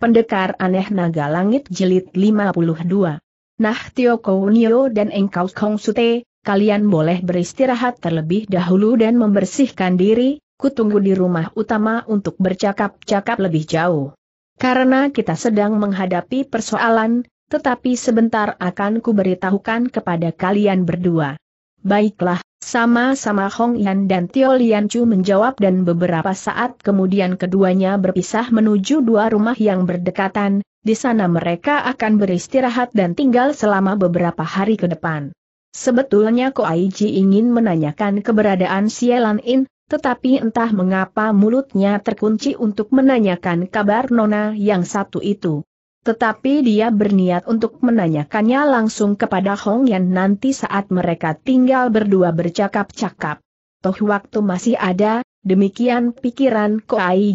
Pendekar Aneh Naga Langit Jelit 52 Nah Tio Kounio dan Engkau Kong Sute, kalian boleh beristirahat terlebih dahulu dan membersihkan diri, kutunggu di rumah utama untuk bercakap-cakap lebih jauh. Karena kita sedang menghadapi persoalan, tetapi sebentar akan kuberitahukan kepada kalian berdua. Baiklah, sama-sama Hong Yan dan Tio Lian Chu menjawab dan beberapa saat kemudian keduanya berpisah menuju dua rumah yang berdekatan, di sana mereka akan beristirahat dan tinggal selama beberapa hari ke depan. Sebetulnya Ko Aiji ingin menanyakan keberadaan Sielan In, tetapi entah mengapa mulutnya terkunci untuk menanyakan kabar Nona yang satu itu. Tetapi dia berniat untuk menanyakannya langsung kepada Hong Yan nanti saat mereka tinggal berdua bercakap-cakap. Toh waktu masih ada, demikian pikiran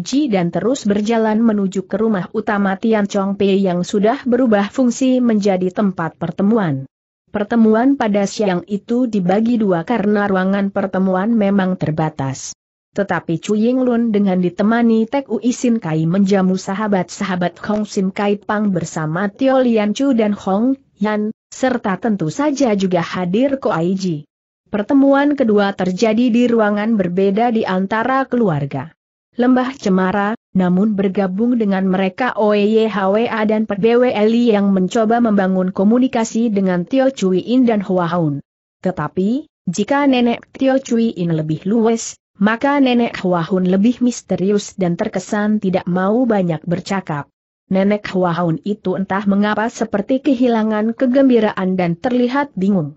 Ji dan terus berjalan menuju ke rumah utama Tian Chong Pei yang sudah berubah fungsi menjadi tempat pertemuan. Pertemuan pada siang itu dibagi dua karena ruangan pertemuan memang terbatas. Tetapi Chu Lun dengan ditemani Tek Ui Sin Kai menjamu sahabat-sahabat Hong Sim Kai Pang bersama Tio Lian Chu dan Hong Yan, serta tentu saja juga hadir Ko Ai Ji. Pertemuan kedua terjadi di ruangan berbeda di antara keluarga. Lembah Cemara, namun bergabung dengan mereka OEYHWA dan PBWLI yang mencoba membangun komunikasi dengan Tio Cui In dan Hua Haun. Tetapi, jika nenek Tio Cui In lebih luwes, maka nenek Huahun lebih misterius dan terkesan tidak mau banyak bercakap. Nenek Huahun itu entah mengapa seperti kehilangan kegembiraan dan terlihat bingung.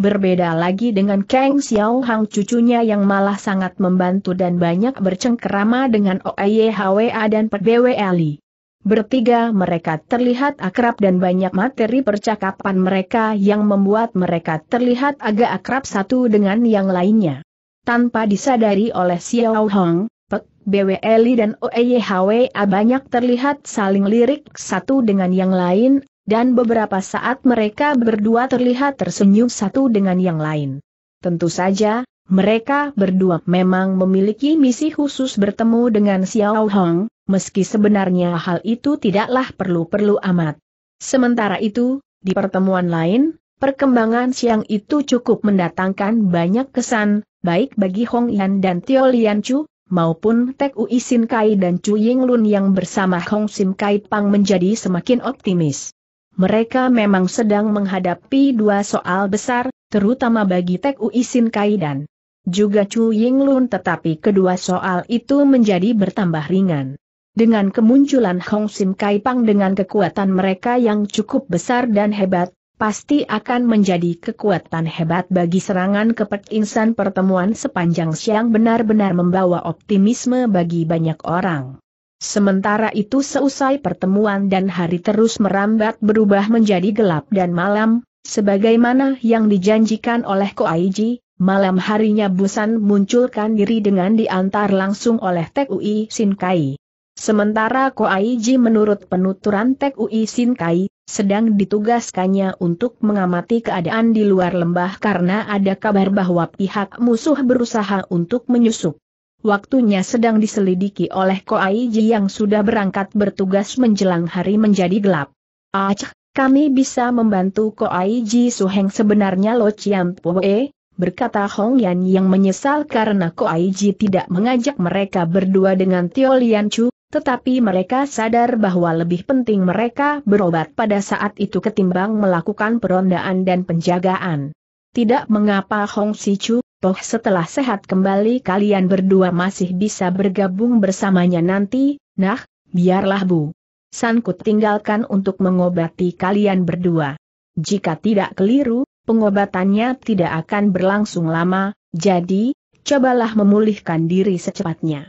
Berbeda lagi dengan Kang Xiao Hang cucunya yang malah sangat membantu dan banyak bercengkerama dengan OAYHWA dan PBWLI. Bertiga mereka terlihat akrab dan banyak materi percakapan mereka yang membuat mereka terlihat agak akrab satu dengan yang lainnya. Tanpa disadari oleh Xiao Hong, Pek, Bweli dan OEYHWA banyak terlihat saling lirik satu dengan yang lain, dan beberapa saat mereka berdua terlihat tersenyum satu dengan yang lain. Tentu saja, mereka berdua memang memiliki misi khusus bertemu dengan Xiao Hong, meski sebenarnya hal itu tidaklah perlu-perlu amat. Sementara itu, di pertemuan lain, perkembangan siang itu cukup mendatangkan banyak kesan, baik bagi Hong Yan dan Tio Lian Chu, maupun Tek Ui Sin Kai dan Chu Ying Lun yang bersama Hong Sim Kai Pang menjadi semakin optimis. Mereka memang sedang menghadapi dua soal besar, terutama bagi Tek Ui Sin Kai dan juga Chu Ying Lun tetapi kedua soal itu menjadi bertambah ringan. Dengan kemunculan Hong Sim Kai Pang dengan kekuatan mereka yang cukup besar dan hebat, pasti akan menjadi kekuatan hebat bagi serangan kepet insan pertemuan sepanjang siang benar-benar membawa optimisme bagi banyak orang. Sementara itu seusai pertemuan dan hari terus merambat berubah menjadi gelap dan malam, sebagaimana yang dijanjikan oleh Koaiji, malam harinya Busan munculkan diri dengan diantar langsung oleh Tek Ui Sin Kai. Sementara Ko Koaiji menurut penuturan Tek Ui Kai, sedang ditugaskannya untuk mengamati keadaan di luar lembah karena ada kabar bahwa pihak musuh berusaha untuk menyusup. Waktunya sedang diselidiki oleh Ko Koaiji yang sudah berangkat bertugas menjelang hari menjadi gelap. Acah, kami bisa membantu Ko Koaiji Suheng sebenarnya Lo Chiam Pue, berkata Hong Yan yang menyesal karena Ko Koaiji tidak mengajak mereka berdua dengan Tio Lian Chu, tetapi mereka sadar bahwa lebih penting mereka berobat pada saat itu ketimbang melakukan perondaan dan penjagaan. Tidak mengapa Hong Sichu, toh setelah sehat kembali kalian berdua masih bisa bergabung bersamanya nanti, nah, biarlah Bu. Sangkut tinggalkan untuk mengobati kalian berdua. Jika tidak keliru, pengobatannya tidak akan berlangsung lama, jadi, cobalah memulihkan diri secepatnya.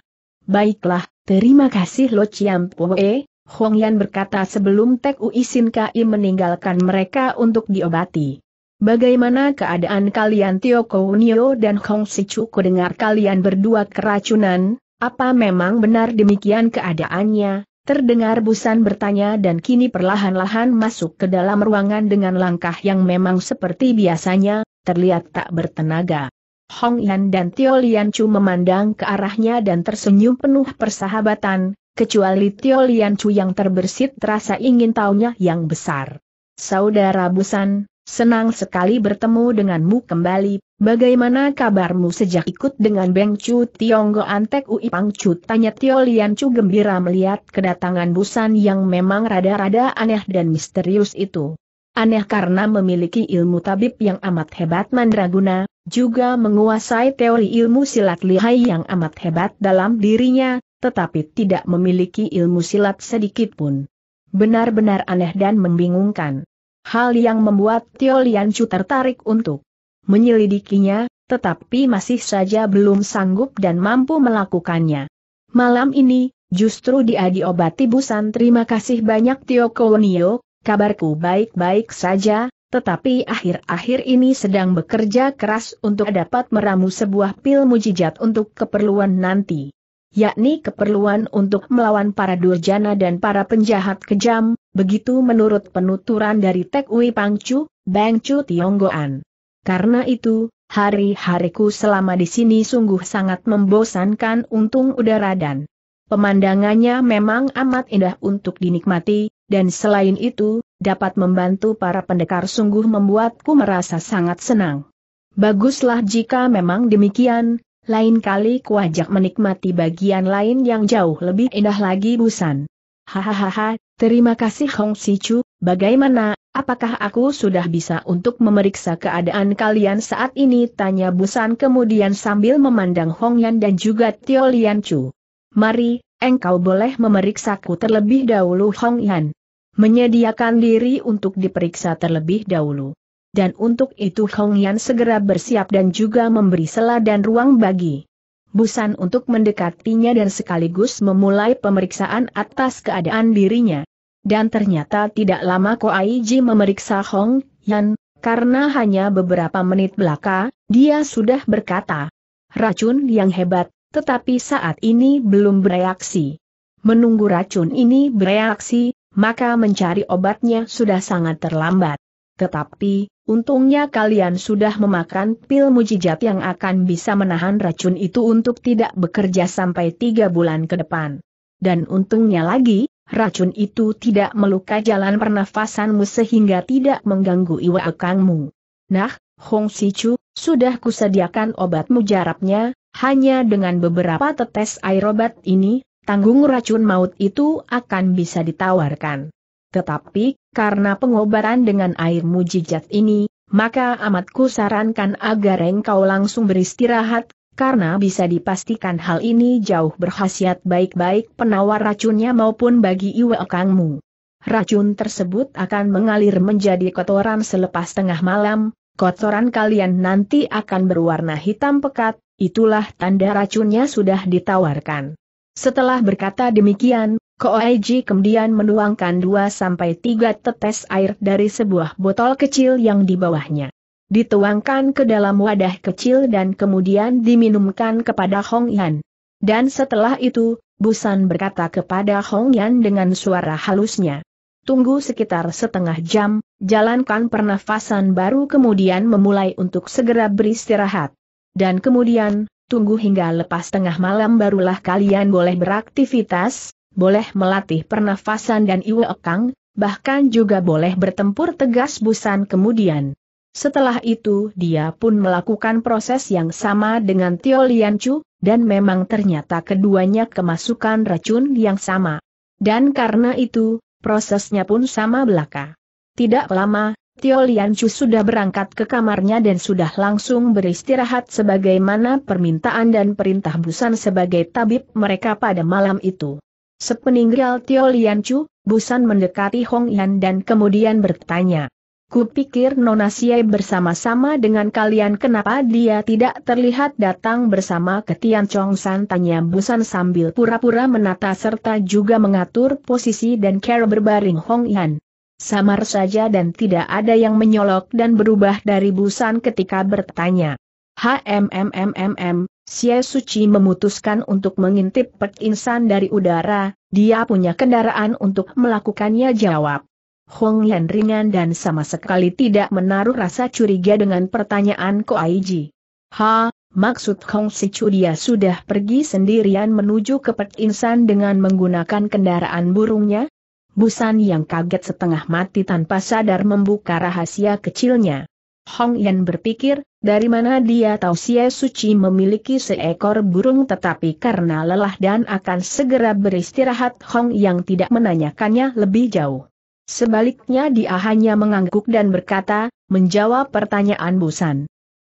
Baiklah, Terima kasih Lo Chiam Poe, Hong Yan berkata sebelum Tek Ui Sin Kai meninggalkan mereka untuk diobati. Bagaimana keadaan kalian Tio Kounio dan Hong Sichuku dengar kalian berdua keracunan, apa memang benar demikian keadaannya? Terdengar Busan bertanya dan kini perlahan-lahan masuk ke dalam ruangan dengan langkah yang memang seperti biasanya, terlihat tak bertenaga. Hong Yan dan Tio Lian Chu memandang ke arahnya dan tersenyum penuh persahabatan, kecuali Tio Lian Chu yang terbersit terasa ingin taunya yang besar. Saudara Busan, senang sekali bertemu denganmu kembali, bagaimana kabarmu sejak ikut dengan Beng Chu Tionggo Antek Ui Pang Chu? Tanya Tio Lian Chu gembira melihat kedatangan Busan yang memang rada-rada aneh dan misterius itu. Aneh karena memiliki ilmu tabib yang amat hebat mandraguna, juga menguasai teori ilmu silat lihai yang amat hebat dalam dirinya, tetapi tidak memiliki ilmu silat sedikit pun. Benar-benar aneh dan membingungkan. Hal yang membuat Tio Lianchu tertarik untuk menyelidikinya, tetapi masih saja belum sanggup dan mampu melakukannya. Malam ini, justru dia diobati Bu terima kasih banyak Tio Kolonio, kabarku baik-baik saja, tetapi akhir-akhir ini sedang bekerja keras untuk dapat meramu sebuah pil mujijat untuk keperluan nanti. Yakni keperluan untuk melawan para durjana dan para penjahat kejam, begitu menurut penuturan dari Tek Ui Pangcu, Bangcu Tionggoan. Karena itu, hari-hariku selama di sini sungguh sangat membosankan untung udara dan pemandangannya memang amat indah untuk dinikmati, dan selain itu, dapat membantu para pendekar sungguh membuatku merasa sangat senang. Baguslah jika memang demikian, lain kali kuajak menikmati bagian lain yang jauh lebih indah lagi Busan. Hahaha, terima kasih Hong Sichu, bagaimana, apakah aku sudah bisa untuk memeriksa keadaan kalian saat ini? Tanya Busan kemudian sambil memandang Hong Yan dan juga Tio Lian Chu. Mari, engkau boleh memeriksaku terlebih dahulu Hong Yan menyediakan diri untuk diperiksa terlebih dahulu. Dan untuk itu Hong Yan segera bersiap dan juga memberi sela dan ruang bagi Busan untuk mendekatinya dan sekaligus memulai pemeriksaan atas keadaan dirinya. Dan ternyata tidak lama Ko Koaiji memeriksa Hong Yan, karena hanya beberapa menit belaka, dia sudah berkata, racun yang hebat, tetapi saat ini belum bereaksi. Menunggu racun ini bereaksi, maka mencari obatnya sudah sangat terlambat. Tetapi, untungnya kalian sudah memakan pil mujijat yang akan bisa menahan racun itu untuk tidak bekerja sampai tiga bulan ke depan. Dan untungnya lagi, racun itu tidak meluka jalan pernafasanmu sehingga tidak mengganggu iwa ekangmu. Nah, Hong Sichu, sudah kusediakan obat mujarabnya, hanya dengan beberapa tetes air obat ini, tanggung racun maut itu akan bisa ditawarkan. Tetapi, karena pengobaran dengan air mujijat ini, maka amatku sarankan agar engkau langsung beristirahat, karena bisa dipastikan hal ini jauh berkhasiat baik-baik penawar racunnya maupun bagi iwekangmu. Racun tersebut akan mengalir menjadi kotoran selepas tengah malam, kotoran kalian nanti akan berwarna hitam pekat, itulah tanda racunnya sudah ditawarkan. Setelah berkata demikian, Koaiji kemudian menuangkan dua sampai tiga tetes air dari sebuah botol kecil yang di bawahnya. Dituangkan ke dalam wadah kecil dan kemudian diminumkan kepada Hong Yan. Dan setelah itu, Busan berkata kepada Hong Yan dengan suara halusnya. Tunggu sekitar setengah jam, jalankan pernafasan baru kemudian memulai untuk segera beristirahat. Dan kemudian, tunggu hingga lepas tengah malam barulah kalian boleh beraktivitas, boleh melatih pernafasan dan iwekang, bahkan juga boleh bertempur tegas busan kemudian. Setelah itu dia pun melakukan proses yang sama dengan Tio Lian Chu, dan memang ternyata keduanya kemasukan racun yang sama. Dan karena itu, prosesnya pun sama belaka. Tidak lama, Tio Chu sudah berangkat ke kamarnya dan sudah langsung beristirahat sebagaimana permintaan dan perintah Busan sebagai tabib mereka pada malam itu. Sepeninggal Tio Chu, Busan mendekati Hong Yan dan kemudian bertanya. Kupikir Nona Siai bersama-sama dengan kalian kenapa dia tidak terlihat datang bersama ke Tian Chong San tanya Busan sambil pura-pura menata serta juga mengatur posisi dan cara berbaring Hong Yan samar saja dan tidak ada yang menyolok dan berubah dari busan ketika bertanya. HMMMMM, Xie Suci memutuskan untuk mengintip Pek Insan dari udara, dia punya kendaraan untuk melakukannya jawab. Hong Yan ringan dan sama sekali tidak menaruh rasa curiga dengan pertanyaan Ko Aiji. Ha, maksud Hong Si dia sudah pergi sendirian menuju ke Pek Insan dengan menggunakan kendaraan burungnya? Busan yang kaget setengah mati tanpa sadar membuka rahasia kecilnya. Hong Yan berpikir, dari mana dia tahu Xie Suci memiliki seekor burung tetapi karena lelah dan akan segera beristirahat Hong Yang tidak menanyakannya lebih jauh. Sebaliknya dia hanya mengangguk dan berkata, menjawab pertanyaan Busan.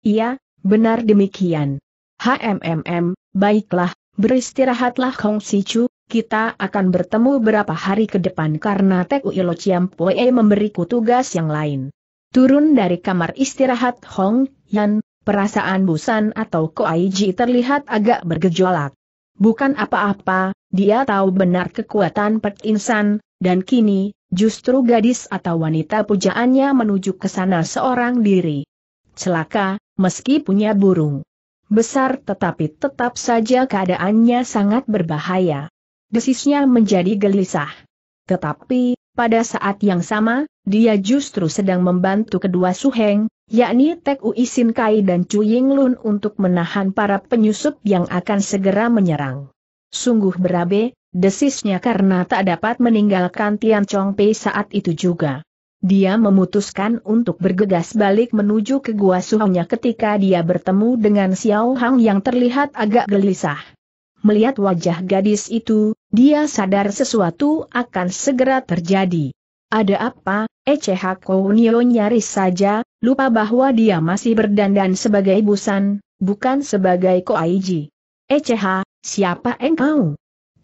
Iya, benar demikian. HMMM, baiklah, beristirahatlah Hong Sichu, kita akan bertemu berapa hari ke depan karena Tek Uilo Chiampoe memberiku tugas yang lain. Turun dari kamar istirahat Hong Yan, perasaan Busan atau Koaiji terlihat agak bergejolak. Bukan apa-apa, dia tahu benar kekuatan Pek Insan, dan kini, justru gadis atau wanita pujaannya menuju ke sana seorang diri. Celaka, meski punya burung besar tetapi tetap saja keadaannya sangat berbahaya desisnya menjadi gelisah. Tetapi, pada saat yang sama, dia justru sedang membantu kedua suheng, yakni Tek Ui Sin Kai dan Chu Ying Lun untuk menahan para penyusup yang akan segera menyerang. Sungguh berabe, desisnya karena tak dapat meninggalkan Tian Chong Pei saat itu juga. Dia memutuskan untuk bergegas balik menuju ke gua suhongnya ketika dia bertemu dengan Xiao Hang yang terlihat agak gelisah. Melihat wajah gadis itu, dia sadar sesuatu akan segera terjadi. Ada apa, Echeh Kounio nyaris saja, lupa bahwa dia masih berdandan sebagai busan, bukan sebagai koaiji. Eceha, siapa engkau?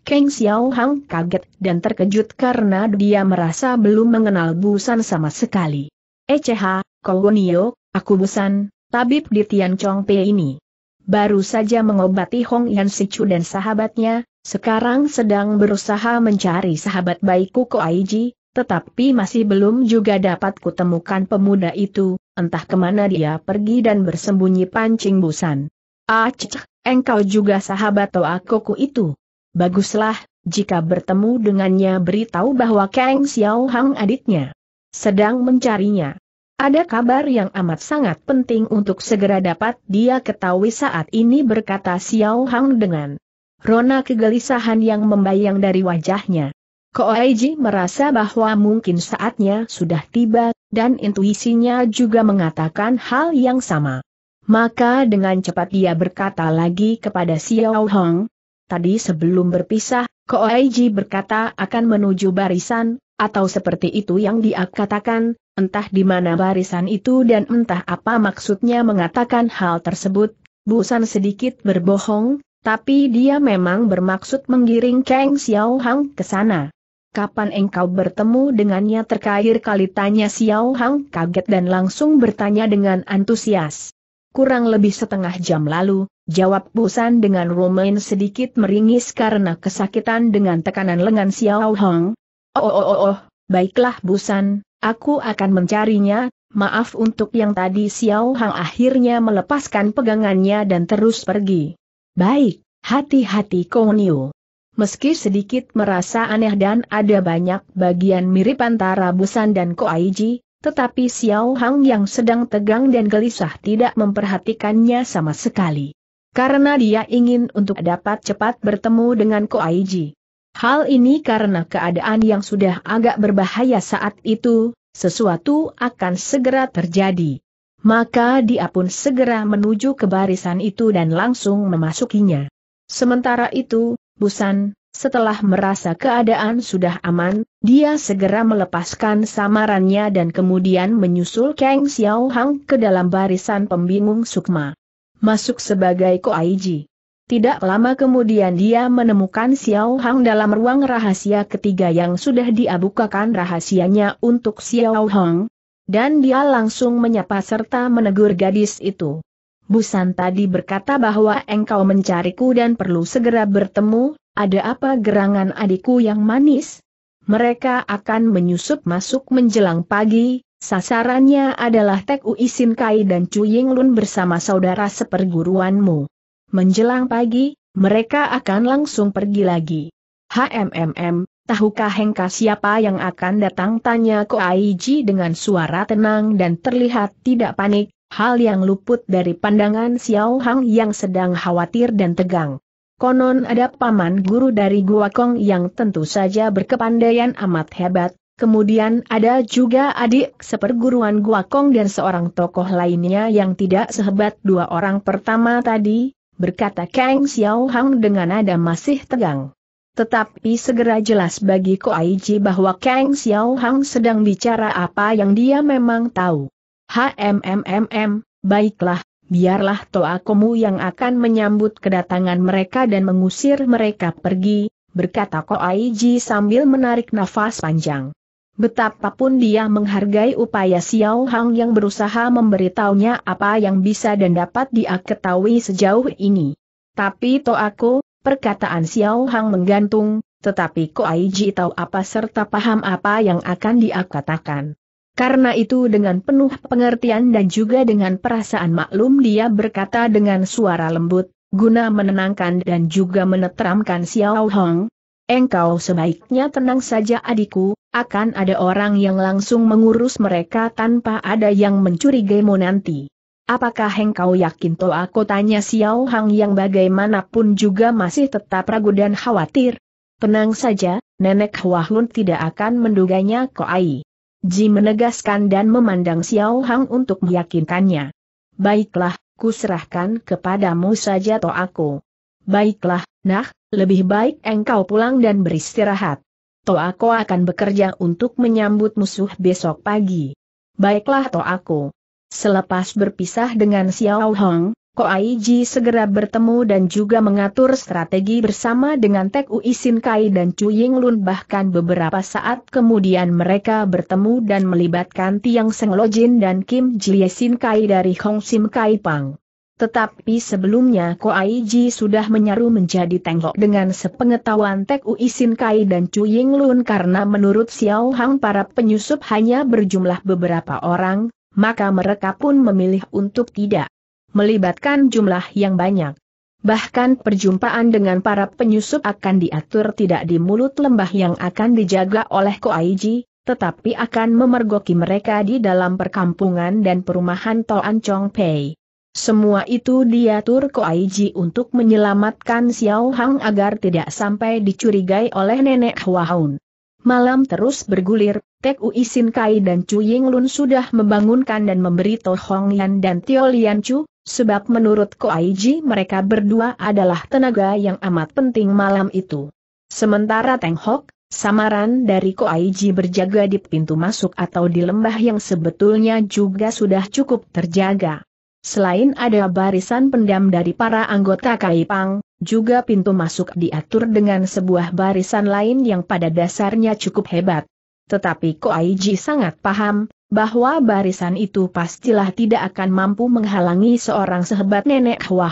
Kang Xiao Hang kaget dan terkejut karena dia merasa belum mengenal Busan sama sekali. Echeh, Kounio, aku Busan, tabib di Tian Chong Pei ini baru saja mengobati Hong Yan Sichu dan sahabatnya, sekarang sedang berusaha mencari sahabat baikku Aiji, tetapi masih belum juga dapat kutemukan pemuda itu, entah kemana dia pergi dan bersembunyi pancing busan. Aceh, engkau juga sahabat Koku itu. Baguslah, jika bertemu dengannya beritahu bahwa Kang Xiao Hang adiknya sedang mencarinya. Ada kabar yang amat sangat penting untuk segera dapat dia ketahui saat ini berkata Xiao Hang dengan rona kegelisahan yang membayang dari wajahnya. Koaiji merasa bahwa mungkin saatnya sudah tiba, dan intuisinya juga mengatakan hal yang sama. Maka dengan cepat dia berkata lagi kepada Xiao Hong, Tadi sebelum berpisah, Koaiji berkata akan menuju barisan, atau seperti itu yang dia katakan, Entah di mana barisan itu dan entah apa maksudnya mengatakan hal tersebut, Busan sedikit berbohong, tapi dia memang bermaksud menggiring Kang Xiao Hang ke sana. Kapan engkau bertemu dengannya terkair kali tanya Xiao Hang kaget dan langsung bertanya dengan antusias. Kurang lebih setengah jam lalu, jawab Busan dengan romain sedikit meringis karena kesakitan dengan tekanan lengan Xiao Hang. Oh oh oh oh, baiklah Busan, Aku akan mencarinya, maaf untuk yang tadi Xiao Hang akhirnya melepaskan pegangannya dan terus pergi. Baik, hati-hati Niu. Meski sedikit merasa aneh dan ada banyak bagian mirip antara Busan dan Ko Aiji, tetapi Xiao Hang yang sedang tegang dan gelisah tidak memperhatikannya sama sekali. Karena dia ingin untuk dapat cepat bertemu dengan Ko Aiji. Hal ini karena keadaan yang sudah agak berbahaya saat itu, sesuatu akan segera terjadi. Maka dia pun segera menuju ke barisan itu dan langsung memasukinya. Sementara itu, Busan, setelah merasa keadaan sudah aman, dia segera melepaskan samarannya dan kemudian menyusul Kang Xiao Hang ke dalam barisan pembingung Sukma. Masuk sebagai Koaiji. Tidak lama kemudian dia menemukan Xiao Hang dalam ruang rahasia ketiga yang sudah diabukakan rahasianya untuk Xiao Hang. Dan dia langsung menyapa serta menegur gadis itu. Busan tadi berkata bahwa engkau mencariku dan perlu segera bertemu, ada apa gerangan adikku yang manis? Mereka akan menyusup masuk menjelang pagi, sasarannya adalah Tek Uisin Kai dan Chu Ying Lun bersama saudara seperguruanmu. Menjelang pagi, mereka akan langsung pergi lagi. HMMM, tahukah Hengka siapa yang akan datang? Tanya Ko Aiji dengan suara tenang dan terlihat tidak panik, hal yang luput dari pandangan Xiao Hang yang sedang khawatir dan tegang. Konon ada paman guru dari Gua Kong yang tentu saja berkepandaian amat hebat, kemudian ada juga adik seperguruan Gua Kong dan seorang tokoh lainnya yang tidak sehebat dua orang pertama tadi, berkata Kang Xiao Hang dengan nada masih tegang. Tetapi segera jelas bagi Ko Aiji bahwa Kang Xiao Hang sedang bicara apa yang dia memang tahu. HMMMM, baiklah, biarlah toa komu yang akan menyambut kedatangan mereka dan mengusir mereka pergi, berkata Ko Aiji sambil menarik nafas panjang. Betapapun dia menghargai upaya Xiao Hang yang berusaha memberitahunya apa yang bisa dan dapat dia ketahui sejauh ini. Tapi to aku, perkataan Xiao Hang menggantung, tetapi Ko Aiji tahu apa serta paham apa yang akan dia katakan. Karena itu dengan penuh pengertian dan juga dengan perasaan maklum dia berkata dengan suara lembut, guna menenangkan dan juga menetramkan Xiao Hang, Engkau sebaiknya tenang saja adikku, akan ada orang yang langsung mengurus mereka tanpa ada yang mencurigaimu nanti. Apakah engkau yakin toh aku tanya Xiao Hang yang bagaimanapun juga masih tetap ragu dan khawatir? Tenang saja, Nenek Huahun tidak akan menduganya Ai. Ji menegaskan dan memandang Xiao Hang untuk meyakinkannya. Baiklah, kuserahkan kepadamu saja toh aku. Baiklah, nah, lebih baik engkau pulang dan beristirahat. Toako akan bekerja untuk menyambut musuh besok pagi. Baiklah aku. Selepas berpisah dengan Xiao Hong, Koai Ji segera bertemu dan juga mengatur strategi bersama dengan Tek Ui Sin Kai dan Chu Ying Lun bahkan beberapa saat kemudian mereka bertemu dan melibatkan Tiang Seng Jin dan Kim Jie Sin Kai dari Hong Sim Kai Pang. Tetapi sebelumnya Ko Koaiji sudah menyaru menjadi tengok dengan sepengetahuan Tek Ui Sin Kai dan Chu Ying Lun karena menurut Xiao Hang para penyusup hanya berjumlah beberapa orang, maka mereka pun memilih untuk tidak melibatkan jumlah yang banyak. Bahkan perjumpaan dengan para penyusup akan diatur tidak di mulut lembah yang akan dijaga oleh Ko Koaiji, tetapi akan memergoki mereka di dalam perkampungan dan perumahan Toan Chong Pei. Semua itu diatur Ko Koaiji untuk menyelamatkan Xiao Hang agar tidak sampai dicurigai oleh nenek Hua Haun. Malam terus bergulir, Tek Ui Sin Kai dan Chu Ying Lun sudah membangunkan dan memberi To Hong Yan dan Tio Lian Chu, sebab menurut Ko Koaiji mereka berdua adalah tenaga yang amat penting malam itu. Sementara Teng Hok, samaran dari Ko Koaiji berjaga di pintu masuk atau di lembah yang sebetulnya juga sudah cukup terjaga. Selain ada barisan pendam dari para anggota Kaipang, juga pintu masuk diatur dengan sebuah barisan lain yang pada dasarnya cukup hebat. Tetapi Koaiji sangat paham, bahwa barisan itu pastilah tidak akan mampu menghalangi seorang sehebat nenek Ko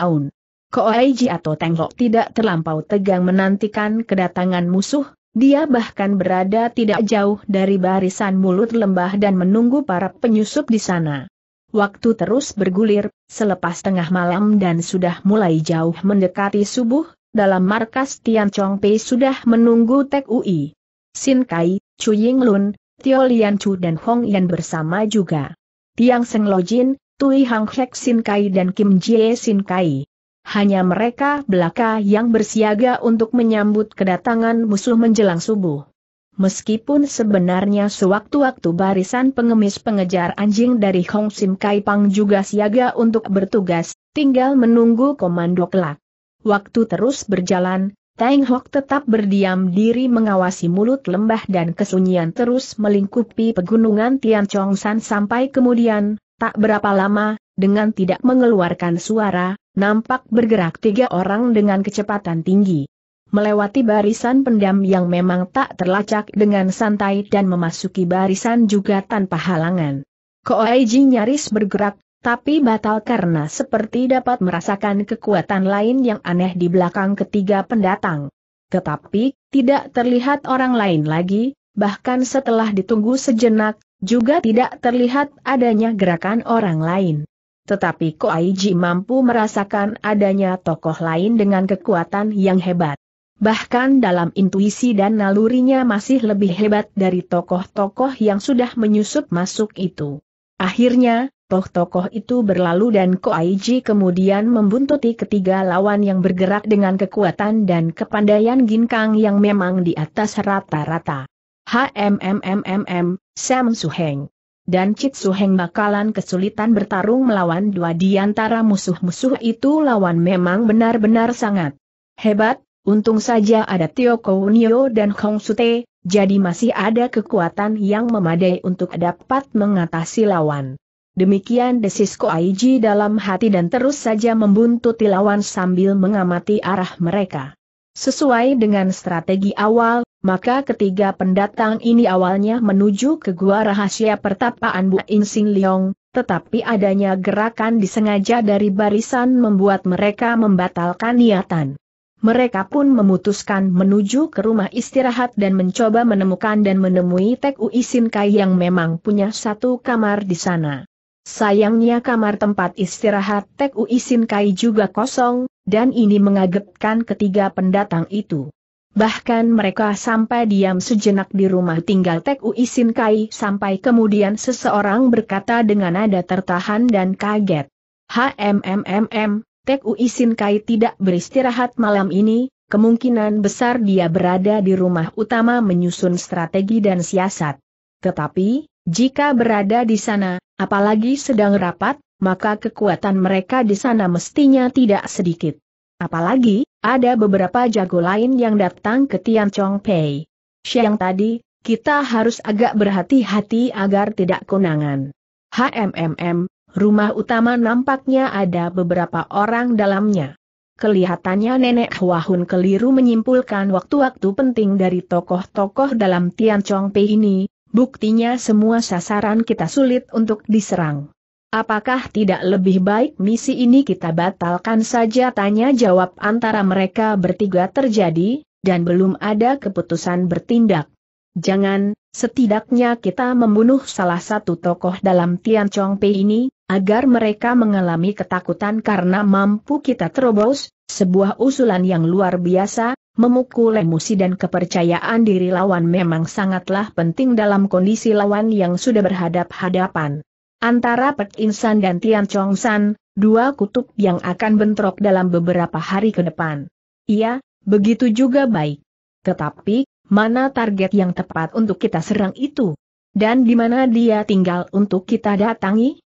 Koaiji atau Tenglok tidak terlampau tegang menantikan kedatangan musuh, dia bahkan berada tidak jauh dari barisan mulut lembah dan menunggu para penyusup di sana. Waktu terus bergulir, selepas tengah malam dan sudah mulai jauh mendekati subuh, dalam markas Tian Chong Pei sudah menunggu Tek Ui. Sin Kai, Chu Ying Lun, Tio Lian Chu dan Hong Yan bersama juga. Tiang Seng Lo Jin, Tui Hang Hek Sin Kai dan Kim Jie Sin Kai. Hanya mereka belaka yang bersiaga untuk menyambut kedatangan musuh menjelang subuh meskipun sebenarnya sewaktu-waktu barisan pengemis pengejar anjing dari Hong Sim Kai Pang juga siaga untuk bertugas, tinggal menunggu komando kelak. Waktu terus berjalan, Tang Hok tetap berdiam diri mengawasi mulut lembah dan kesunyian terus melingkupi pegunungan Tian Chong San sampai kemudian, tak berapa lama, dengan tidak mengeluarkan suara, nampak bergerak tiga orang dengan kecepatan tinggi melewati barisan pendam yang memang tak terlacak dengan santai dan memasuki barisan juga tanpa halangan. Koaiji nyaris bergerak, tapi batal karena seperti dapat merasakan kekuatan lain yang aneh di belakang ketiga pendatang. Tetapi, tidak terlihat orang lain lagi, bahkan setelah ditunggu sejenak, juga tidak terlihat adanya gerakan orang lain. Tetapi Koaiji mampu merasakan adanya tokoh lain dengan kekuatan yang hebat bahkan dalam intuisi dan nalurinya masih lebih hebat dari tokoh-tokoh yang sudah menyusup masuk itu. Akhirnya, tokoh-tokoh itu berlalu dan Koaiji kemudian membuntuti ketiga lawan yang bergerak dengan kekuatan dan kepandaian Ginkang yang memang di atas rata-rata. HMMMMM, Sam Suheng. Dan Cik Suheng bakalan kesulitan bertarung melawan dua di antara musuh-musuh itu lawan memang benar-benar sangat hebat, Untung saja ada Tio Kounio dan Hong Sute, jadi masih ada kekuatan yang memadai untuk dapat mengatasi lawan. Demikian desis Aiji dalam hati dan terus saja membuntuti lawan sambil mengamati arah mereka. Sesuai dengan strategi awal, maka ketiga pendatang ini awalnya menuju ke gua rahasia pertapaan Bu Insing Leong, tetapi adanya gerakan disengaja dari barisan membuat mereka membatalkan niatan. Mereka pun memutuskan menuju ke rumah istirahat dan mencoba menemukan dan menemui Tek Ui Sin Kai yang memang punya satu kamar di sana. Sayangnya kamar tempat istirahat Tek Ui Sin Kai juga kosong, dan ini mengagetkan ketiga pendatang itu. Bahkan mereka sampai diam sejenak di rumah tinggal Tek Ui Sin Kai sampai kemudian seseorang berkata dengan nada tertahan dan kaget. HMMMM, Tek Uisin Sin Kai tidak beristirahat malam ini, kemungkinan besar dia berada di rumah utama menyusun strategi dan siasat. Tetapi, jika berada di sana, apalagi sedang rapat, maka kekuatan mereka di sana mestinya tidak sedikit. Apalagi, ada beberapa jago lain yang datang ke Tian Chong Pei. Siang tadi, kita harus agak berhati-hati agar tidak konangan. HMMM, Rumah utama nampaknya ada beberapa orang dalamnya. Kelihatannya nenek Huahun keliru menyimpulkan waktu-waktu penting dari tokoh-tokoh dalam Tian Chong Pei ini, buktinya semua sasaran kita sulit untuk diserang. Apakah tidak lebih baik misi ini kita batalkan saja tanya jawab antara mereka bertiga terjadi, dan belum ada keputusan bertindak. Jangan, setidaknya kita membunuh salah satu tokoh dalam Tian Chong Pei ini, agar mereka mengalami ketakutan karena mampu kita terobos, sebuah usulan yang luar biasa, memukul emosi dan kepercayaan diri lawan memang sangatlah penting dalam kondisi lawan yang sudah berhadap-hadapan. Antara Pek Insan dan Tian Chong San, dua kutub yang akan bentrok dalam beberapa hari ke depan. Iya, begitu juga baik. Tetapi, mana target yang tepat untuk kita serang itu? Dan di mana dia tinggal untuk kita datangi?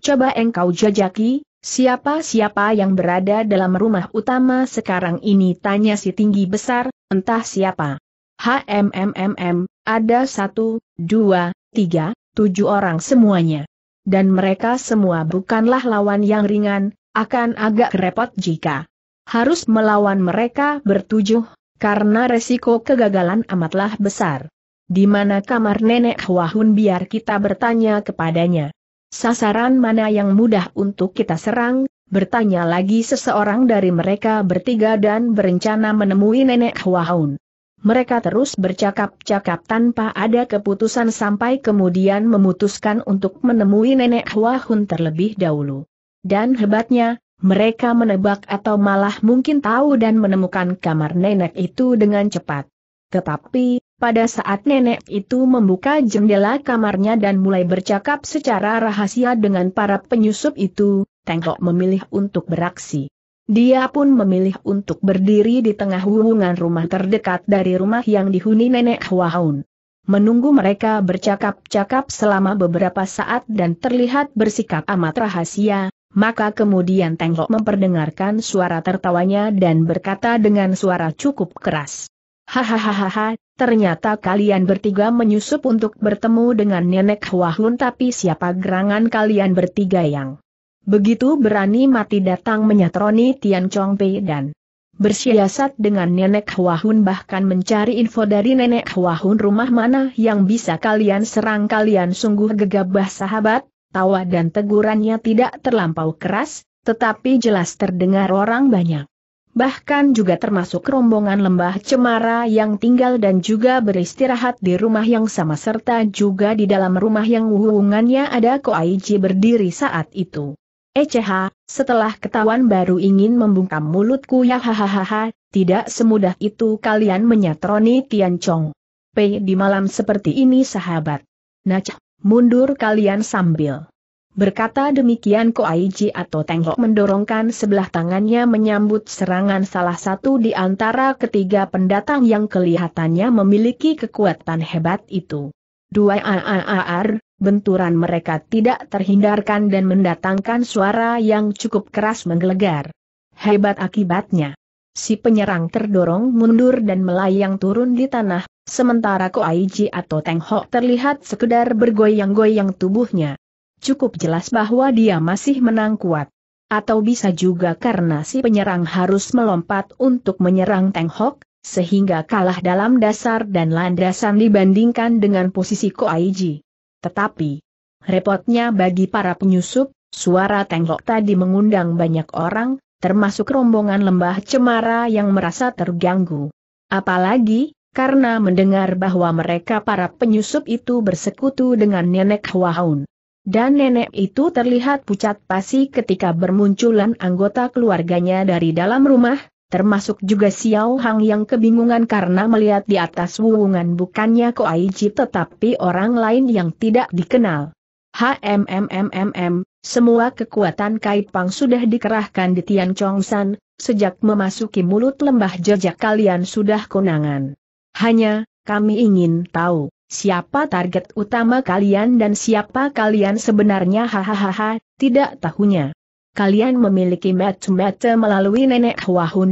Coba engkau jajaki, siapa-siapa yang berada dalam rumah utama sekarang ini tanya si tinggi besar, entah siapa. HMMMM, ada satu, dua, tiga, tujuh orang semuanya. Dan mereka semua bukanlah lawan yang ringan, akan agak repot jika harus melawan mereka bertujuh, karena resiko kegagalan amatlah besar. Di mana kamar nenek Wahun biar kita bertanya kepadanya. Sasaran mana yang mudah untuk kita serang? Bertanya lagi seseorang dari mereka bertiga dan berencana menemui nenek Huaun. Mereka terus bercakap-cakap tanpa ada keputusan sampai kemudian memutuskan untuk menemui nenek Huahun terlebih dahulu. Dan hebatnya, mereka menebak atau malah mungkin tahu dan menemukan kamar nenek itu dengan cepat. Tetapi, pada saat nenek itu membuka jendela kamarnya dan mulai bercakap secara rahasia dengan para penyusup itu, Tengkok memilih untuk beraksi. Dia pun memilih untuk berdiri di tengah hubungan rumah terdekat dari rumah yang dihuni nenek Wahaun. Menunggu mereka bercakap-cakap selama beberapa saat dan terlihat bersikap amat rahasia, maka kemudian Tengkok memperdengarkan suara tertawanya dan berkata dengan suara cukup keras. Hahaha, ternyata kalian bertiga menyusup untuk bertemu dengan nenek Wahun tapi siapa gerangan kalian bertiga yang begitu berani mati datang menyatroni Tian Chong Pei dan bersiasat dengan nenek Wahun bahkan mencari info dari nenek Wahun rumah mana yang bisa kalian serang kalian sungguh gegabah sahabat, tawa dan tegurannya tidak terlampau keras, tetapi jelas terdengar orang banyak bahkan juga termasuk rombongan lembah cemara yang tinggal dan juga beristirahat di rumah yang sama serta juga di dalam rumah yang hubungannya ada Koaiji berdiri saat itu. Eceha, eh, setelah ketahuan baru ingin membungkam mulutku ya hahaha, tidak semudah itu kalian menyatroni Tian Chong. P di malam seperti ini sahabat. Nah, mundur kalian sambil Berkata demikian Ko Aiji atau Tengho mendorongkan sebelah tangannya menyambut serangan salah satu di antara ketiga pendatang yang kelihatannya memiliki kekuatan hebat itu. Dua AAAR, benturan mereka tidak terhindarkan dan mendatangkan suara yang cukup keras menggelegar. Hebat akibatnya. Si penyerang terdorong mundur dan melayang turun di tanah, sementara Ko Aiji atau Tenghok terlihat sekedar bergoyang-goyang tubuhnya cukup jelas bahwa dia masih menang kuat. Atau bisa juga karena si penyerang harus melompat untuk menyerang Teng Hok, sehingga kalah dalam dasar dan landasan dibandingkan dengan posisi Ko Aiji. Tetapi, repotnya bagi para penyusup, suara Teng Hok tadi mengundang banyak orang, termasuk rombongan lembah cemara yang merasa terganggu. Apalagi, karena mendengar bahwa mereka para penyusup itu bersekutu dengan nenek Hwaun. Dan nenek itu terlihat pucat pasi ketika bermunculan anggota keluarganya dari dalam rumah, termasuk juga Xiao Hang yang kebingungan karena melihat di atas wuwungan bukannya Ko Koaiji tetapi orang lain yang tidak dikenal. HMMMMM, semua kekuatan pang sudah dikerahkan di Tian Chongsan, sejak memasuki mulut lembah jejak kalian sudah konangan. Hanya, kami ingin tahu. Siapa target utama kalian dan siapa kalian sebenarnya hahaha, tidak tahunya. Kalian memiliki match-match melalui nenek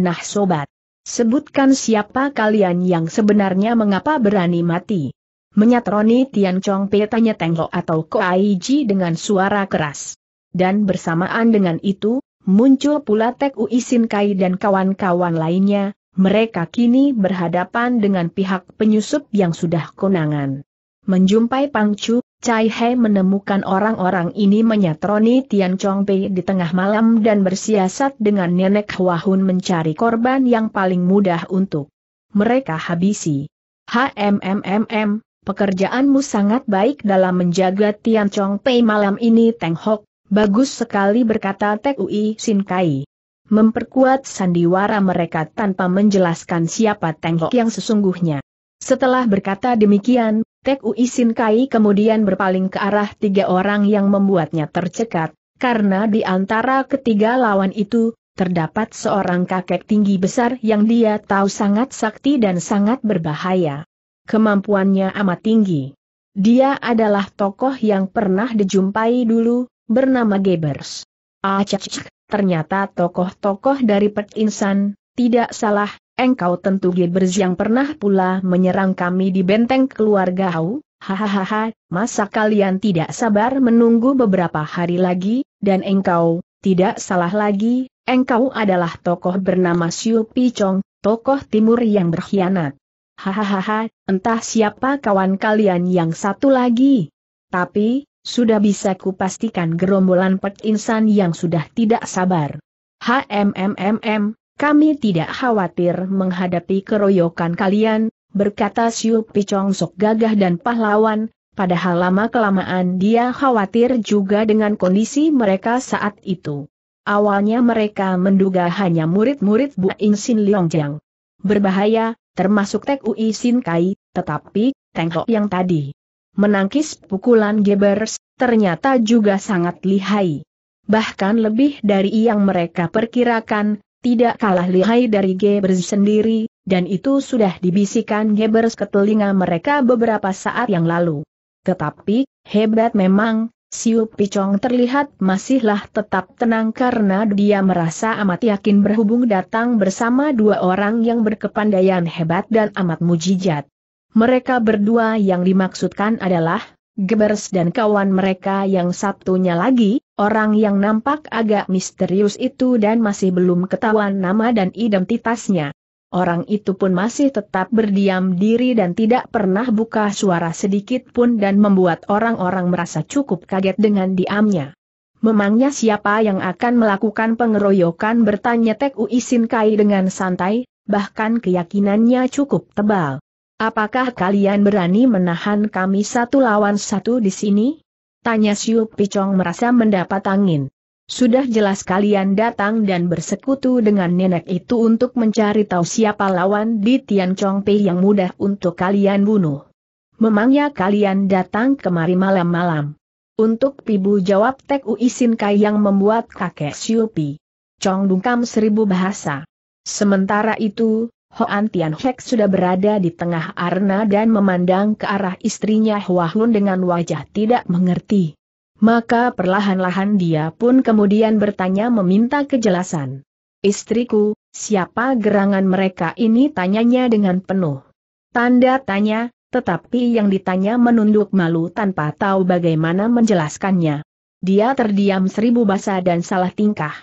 Nah Sobat. Sebutkan siapa kalian yang sebenarnya mengapa berani mati. Menyatroni Tian Chong petanya tengok atau Aiji dengan suara keras. Dan bersamaan dengan itu, muncul pula Tek Uisin Kai dan kawan-kawan lainnya, mereka kini berhadapan dengan pihak penyusup yang sudah konangan. Menjumpai Pangcu, Cai He menemukan orang-orang ini menyatroni Tian Chongpei di tengah malam dan bersiasat dengan nenek Wahun mencari korban yang paling mudah untuk mereka habisi. HMMMM, pekerjaanmu sangat baik dalam menjaga Tian Chongpei malam ini Teng Hok, bagus sekali berkata Tek Ui Sin Kai memperkuat sandiwara mereka tanpa menjelaskan siapa tengok yang sesungguhnya. Setelah berkata demikian, Tek Ui Kai kemudian berpaling ke arah tiga orang yang membuatnya tercekat, karena di antara ketiga lawan itu, terdapat seorang kakek tinggi besar yang dia tahu sangat sakti dan sangat berbahaya. Kemampuannya amat tinggi. Dia adalah tokoh yang pernah dijumpai dulu, bernama Gebers. Acacik, ah, ternyata tokoh-tokoh dari Insan, tidak salah, engkau tentu Gilbers yang pernah pula menyerang kami di benteng keluarga Hau, hahaha, masa kalian tidak sabar menunggu beberapa hari lagi, dan engkau, tidak salah lagi, engkau adalah tokoh bernama Siu Pichong, tokoh timur yang berkhianat. Hahaha, entah siapa kawan kalian yang satu lagi. Tapi, sudah bisa kupastikan gerombolan pet insan yang sudah tidak sabar. HMMMM, kami tidak khawatir menghadapi keroyokan kalian, berkata Siu Picong sok gagah dan pahlawan, padahal lama-kelamaan dia khawatir juga dengan kondisi mereka saat itu. Awalnya mereka menduga hanya murid-murid Bu Insin Liongjang. Berbahaya, termasuk Tek Ui Sin Kai, tetapi, tengkok yang tadi menangkis pukulan Gebers, ternyata juga sangat lihai. Bahkan lebih dari yang mereka perkirakan, tidak kalah lihai dari Gebers sendiri, dan itu sudah dibisikkan Gebers ke telinga mereka beberapa saat yang lalu. Tetapi, hebat memang, Siu Picong terlihat masihlah tetap tenang karena dia merasa amat yakin berhubung datang bersama dua orang yang berkepandaian hebat dan amat mujijat. Mereka berdua yang dimaksudkan adalah, Gebers dan kawan mereka yang satunya lagi, orang yang nampak agak misterius itu dan masih belum ketahuan nama dan identitasnya. Orang itu pun masih tetap berdiam diri dan tidak pernah buka suara sedikit pun dan membuat orang-orang merasa cukup kaget dengan diamnya. Memangnya siapa yang akan melakukan pengeroyokan bertanya Tek Uisin Kai dengan santai, bahkan keyakinannya cukup tebal. Apakah kalian berani menahan kami satu lawan satu di sini? Tanya Siu Picong merasa mendapat angin. Sudah jelas kalian datang dan bersekutu dengan nenek itu untuk mencari tahu siapa lawan di Tian Chongpei yang mudah untuk kalian bunuh. Memangnya kalian datang kemari malam-malam. Untuk pibu jawab Tek U Isin Kai yang membuat kakek Siu Pi. Chong bungkam seribu bahasa. Sementara itu, Hoan Tian Hek sudah berada di tengah arena dan memandang ke arah istrinya Hua Hun dengan wajah tidak mengerti. Maka perlahan-lahan dia pun kemudian bertanya meminta kejelasan. Istriku, siapa gerangan mereka ini tanyanya dengan penuh. Tanda tanya, tetapi yang ditanya menunduk malu tanpa tahu bagaimana menjelaskannya. Dia terdiam seribu basa dan salah tingkah.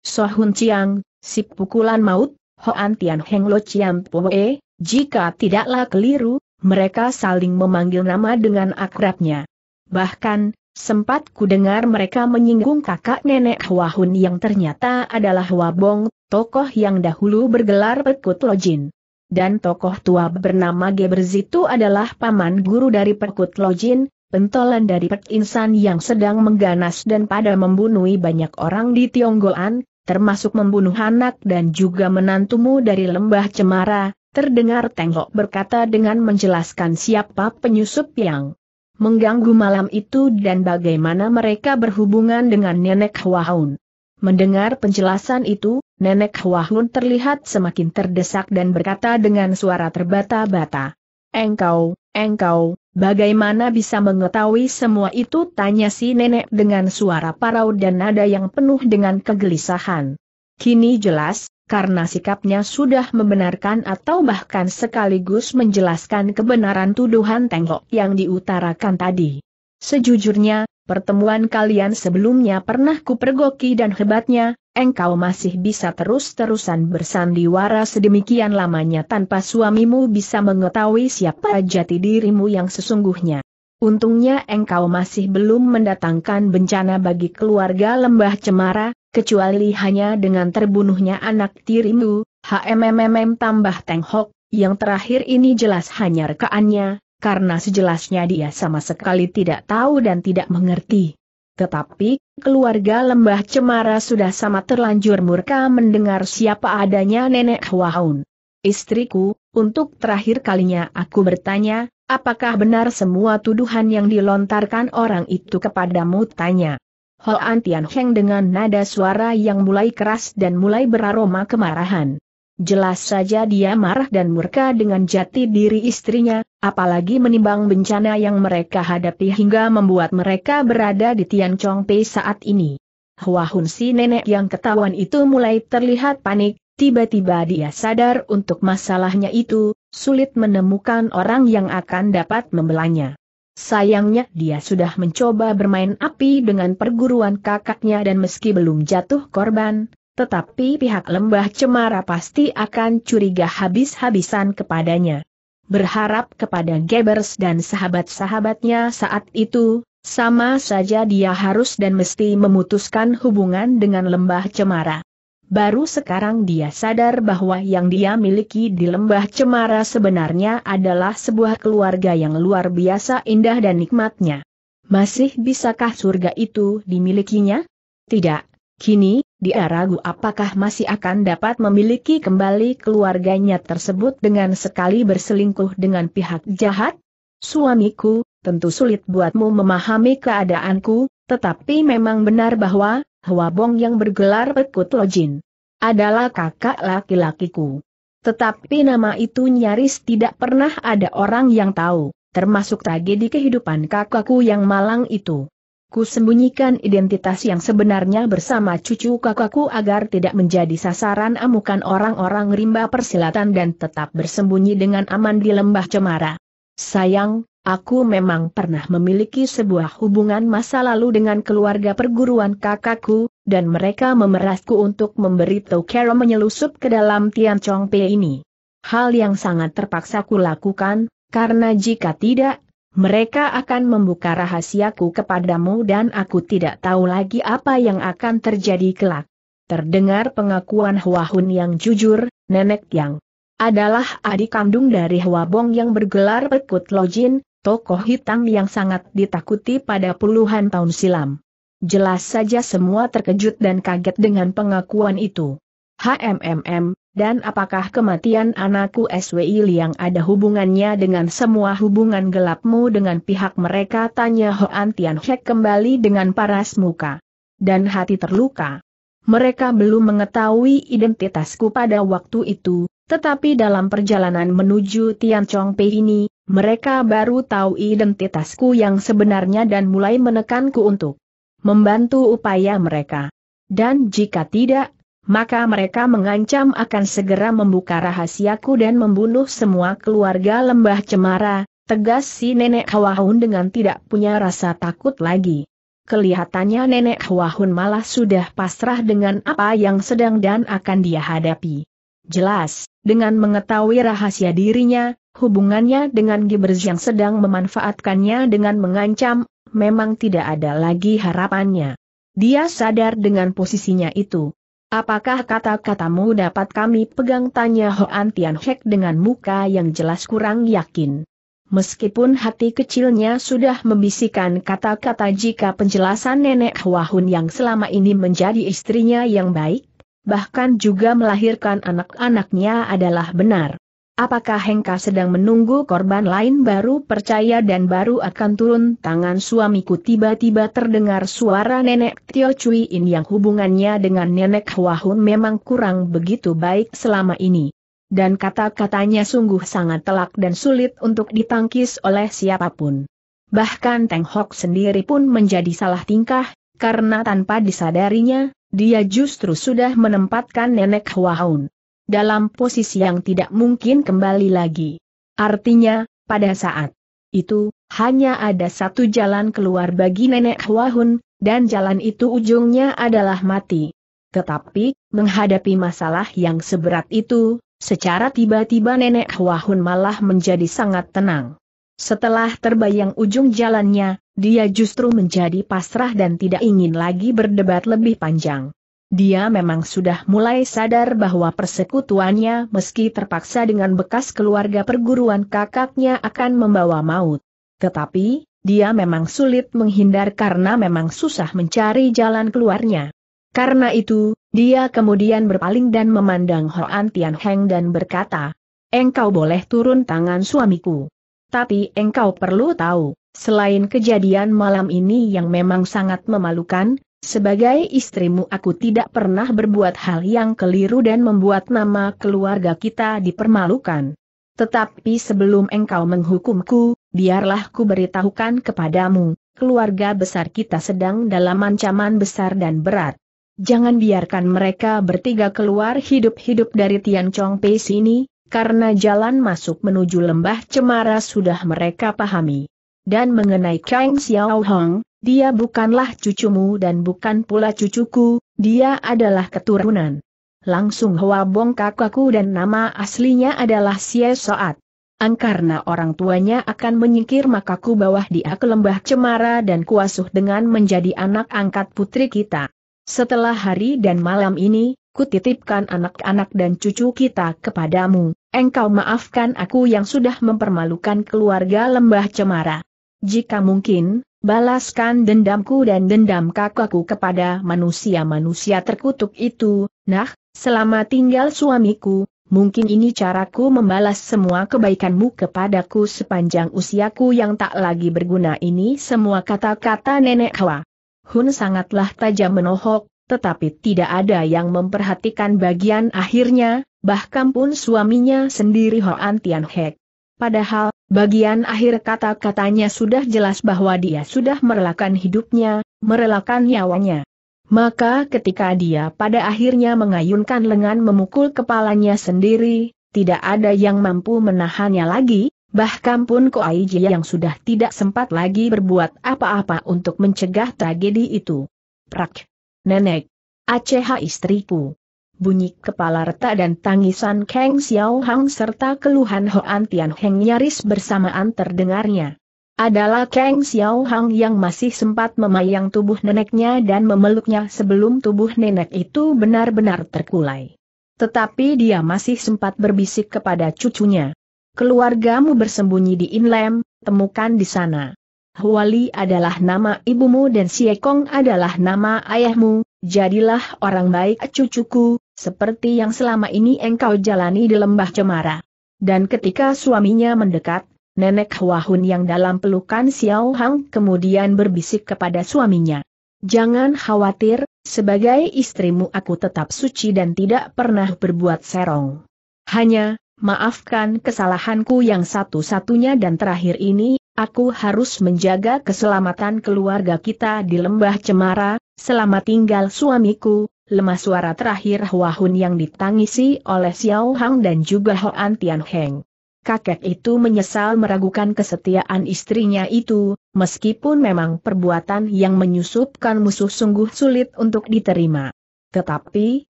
Sohun Chiang, si pukulan maut, Hoan Tian Heng Lo Chiam Poe, jika tidaklah keliru, mereka saling memanggil nama dengan akrabnya. Bahkan, sempat kudengar mereka menyinggung kakak nenek Hua Hun yang ternyata adalah Hua Bong, tokoh yang dahulu bergelar Pekut Jin. Dan tokoh tua bernama Geberz itu adalah paman guru dari Pekut Jin, pentolan dari Pek Insan yang sedang mengganas dan pada membunuh banyak orang di Tionggoan, termasuk membunuh anak dan juga menantumu dari lembah cemara, terdengar Tengok berkata dengan menjelaskan siapa penyusup yang mengganggu malam itu dan bagaimana mereka berhubungan dengan Nenek huahun. Mendengar penjelasan itu, Nenek huahun terlihat semakin terdesak dan berkata dengan suara terbata-bata. Engkau, engkau, Bagaimana bisa mengetahui semua itu? Tanya si nenek dengan suara parau dan nada yang penuh dengan kegelisahan. Kini jelas, karena sikapnya sudah membenarkan atau bahkan sekaligus menjelaskan kebenaran tuduhan tengok yang diutarakan tadi. Sejujurnya, pertemuan kalian sebelumnya pernah kupergoki dan hebatnya, engkau masih bisa terus-terusan bersandiwara sedemikian lamanya tanpa suamimu bisa mengetahui siapa jati dirimu yang sesungguhnya. Untungnya engkau masih belum mendatangkan bencana bagi keluarga lembah cemara, kecuali hanya dengan terbunuhnya anak tirimu, HMMM tambah Teng Hok, yang terakhir ini jelas hanya rekaannya, karena sejelasnya dia sama sekali tidak tahu dan tidak mengerti. Tetapi, keluarga lembah cemara sudah sama terlanjur murka mendengar siapa adanya nenek Hwaun. Istriku, untuk terakhir kalinya aku bertanya, apakah benar semua tuduhan yang dilontarkan orang itu kepadamu tanya. Hoan Tian Heng dengan nada suara yang mulai keras dan mulai beraroma kemarahan. Jelas saja dia marah dan murka dengan jati diri istrinya, apalagi menimbang bencana yang mereka hadapi hingga membuat mereka berada di Tian Chong Pei saat ini. Hua Hun si nenek yang ketahuan itu mulai terlihat panik, tiba-tiba dia sadar untuk masalahnya itu, sulit menemukan orang yang akan dapat membelanya. Sayangnya dia sudah mencoba bermain api dengan perguruan kakaknya dan meski belum jatuh korban, tetapi pihak lembah cemara pasti akan curiga habis-habisan kepadanya. Berharap kepada Gebers dan sahabat-sahabatnya saat itu, sama saja dia harus dan mesti memutuskan hubungan dengan lembah cemara. Baru sekarang dia sadar bahwa yang dia miliki di lembah cemara sebenarnya adalah sebuah keluarga yang luar biasa indah dan nikmatnya. Masih bisakah surga itu dimilikinya? Tidak, kini, dia ragu apakah masih akan dapat memiliki kembali keluarganya tersebut dengan sekali berselingkuh dengan pihak jahat? Suamiku, tentu sulit buatmu memahami keadaanku, tetapi memang benar bahwa, Bong yang bergelar Pekut Lojin adalah kakak laki-lakiku. Tetapi nama itu nyaris tidak pernah ada orang yang tahu, termasuk tragedi kehidupan kakakku yang malang itu. Ku sembunyikan identitas yang sebenarnya bersama cucu kakakku agar tidak menjadi sasaran amukan orang-orang rimba persilatan dan tetap bersembunyi dengan aman di lembah cemara. Sayang, aku memang pernah memiliki sebuah hubungan masa lalu dengan keluarga perguruan kakakku, dan mereka memerasku untuk memberitahu Kero menyelusup ke dalam Tian Chong Pei ini. Hal yang sangat terpaksa kulakukan, karena jika tidak, mereka akan membuka rahasiaku kepadamu dan aku tidak tahu lagi apa yang akan terjadi kelak. Terdengar pengakuan Hua Huahun yang jujur, Nenek Yang adalah adik kandung dari Hua Bong yang bergelar Pekut Lojin, tokoh hitam yang sangat ditakuti pada puluhan tahun silam. Jelas saja semua terkejut dan kaget dengan pengakuan itu. HMMM, dan apakah kematian anakku SWI yang ada hubungannya dengan semua hubungan gelapmu dengan pihak mereka? Tanya Hoan Tian Hek kembali dengan paras muka. Dan hati terluka. Mereka belum mengetahui identitasku pada waktu itu, tetapi dalam perjalanan menuju Tian Chong Pei ini, mereka baru tahu identitasku yang sebenarnya dan mulai menekanku untuk membantu upaya mereka. Dan jika tidak, maka mereka mengancam akan segera membuka rahasiaku dan membunuh semua keluarga lembah cemara, tegas si nenek Hawahun dengan tidak punya rasa takut lagi. Kelihatannya nenek Hawahun malah sudah pasrah dengan apa yang sedang dan akan dia hadapi. Jelas, dengan mengetahui rahasia dirinya, hubungannya dengan Gibers yang sedang memanfaatkannya dengan mengancam, memang tidak ada lagi harapannya. Dia sadar dengan posisinya itu. Apakah kata-katamu dapat kami pegang tanya Hoan Tian Hek dengan muka yang jelas kurang yakin. Meskipun hati kecilnya sudah membisikkan kata-kata jika penjelasan nenek Hwahun yang selama ini menjadi istrinya yang baik, bahkan juga melahirkan anak-anaknya adalah benar. Apakah Hengka sedang menunggu korban lain baru percaya dan baru akan turun tangan suamiku tiba-tiba terdengar suara nenek Tio Cui In yang hubungannya dengan nenek Huahun memang kurang begitu baik selama ini. Dan kata-katanya sungguh sangat telak dan sulit untuk ditangkis oleh siapapun. Bahkan Teng Hok sendiri pun menjadi salah tingkah, karena tanpa disadarinya, dia justru sudah menempatkan nenek Huahun dalam posisi yang tidak mungkin kembali lagi. Artinya, pada saat itu, hanya ada satu jalan keluar bagi nenek Huahun, dan jalan itu ujungnya adalah mati. Tetapi, menghadapi masalah yang seberat itu, secara tiba-tiba nenek Huahun malah menjadi sangat tenang. Setelah terbayang ujung jalannya, dia justru menjadi pasrah dan tidak ingin lagi berdebat lebih panjang. Dia memang sudah mulai sadar bahwa persekutuannya meski terpaksa dengan bekas keluarga perguruan kakaknya akan membawa maut. Tetapi, dia memang sulit menghindar karena memang susah mencari jalan keluarnya. Karena itu, dia kemudian berpaling dan memandang Hoan Tian Heng dan berkata, Engkau boleh turun tangan suamiku. Tapi engkau perlu tahu, selain kejadian malam ini yang memang sangat memalukan, sebagai istrimu aku tidak pernah berbuat hal yang keliru dan membuat nama keluarga kita dipermalukan. Tetapi sebelum engkau menghukumku, biarlah ku beritahukan kepadamu, keluarga besar kita sedang dalam ancaman besar dan berat. Jangan biarkan mereka bertiga keluar hidup-hidup dari Tian Chong Pei sini, karena jalan masuk menuju lembah cemara sudah mereka pahami. Dan mengenai Kang Xiao Hong, dia bukanlah cucumu dan bukan pula cucuku, dia adalah keturunan. Langsung hua Bong kakakku dan nama aslinya adalah Sia Soat. Angkarna orang tuanya akan menyingkir makaku bawah dia ke lembah cemara dan kuasuh dengan menjadi anak angkat putri kita. Setelah hari dan malam ini, kutitipkan anak-anak dan cucu kita kepadamu, engkau maafkan aku yang sudah mempermalukan keluarga lembah cemara. Jika mungkin, Balaskan dendamku dan dendam kakakku kepada manusia-manusia terkutuk itu, nah, selama tinggal suamiku, mungkin ini caraku membalas semua kebaikanmu kepadaku sepanjang usiaku yang tak lagi berguna ini semua kata-kata nenek Hwa. Hun sangatlah tajam menohok, tetapi tidak ada yang memperhatikan bagian akhirnya, bahkan pun suaminya sendiri Hoan Tian Hek. Padahal, Bagian akhir kata-katanya sudah jelas bahwa dia sudah merelakan hidupnya, merelakan nyawanya. Maka ketika dia pada akhirnya mengayunkan lengan memukul kepalanya sendiri, tidak ada yang mampu menahannya lagi, bahkan pun Koaiji yang sudah tidak sempat lagi berbuat apa-apa untuk mencegah tragedi itu. Prak! Nenek! Aceh istriku! Bunyi kepala retak dan tangisan Kang Xiao Hang serta keluhan Hoan Tian Heng nyaris bersamaan terdengarnya. Adalah Kang Xiao Hang yang masih sempat memayang tubuh neneknya dan memeluknya sebelum tubuh nenek itu benar-benar terkulai. Tetapi dia masih sempat berbisik kepada cucunya. Keluargamu bersembunyi di Inlem, temukan di sana. Huali adalah nama ibumu dan Siekong adalah nama ayahmu, jadilah orang baik cucuku, seperti yang selama ini engkau jalani di lembah cemara. Dan ketika suaminya mendekat, nenek Huahun yang dalam pelukan Xiao Hang kemudian berbisik kepada suaminya. Jangan khawatir, sebagai istrimu aku tetap suci dan tidak pernah berbuat serong. Hanya, maafkan kesalahanku yang satu-satunya dan terakhir ini, aku harus menjaga keselamatan keluarga kita di lembah cemara, selama tinggal suamiku, lemah suara terakhir Hua yang ditangisi oleh Xiao Hang dan juga Hoan Tian Heng. Kakek itu menyesal meragukan kesetiaan istrinya itu, meskipun memang perbuatan yang menyusupkan musuh sungguh sulit untuk diterima. Tetapi,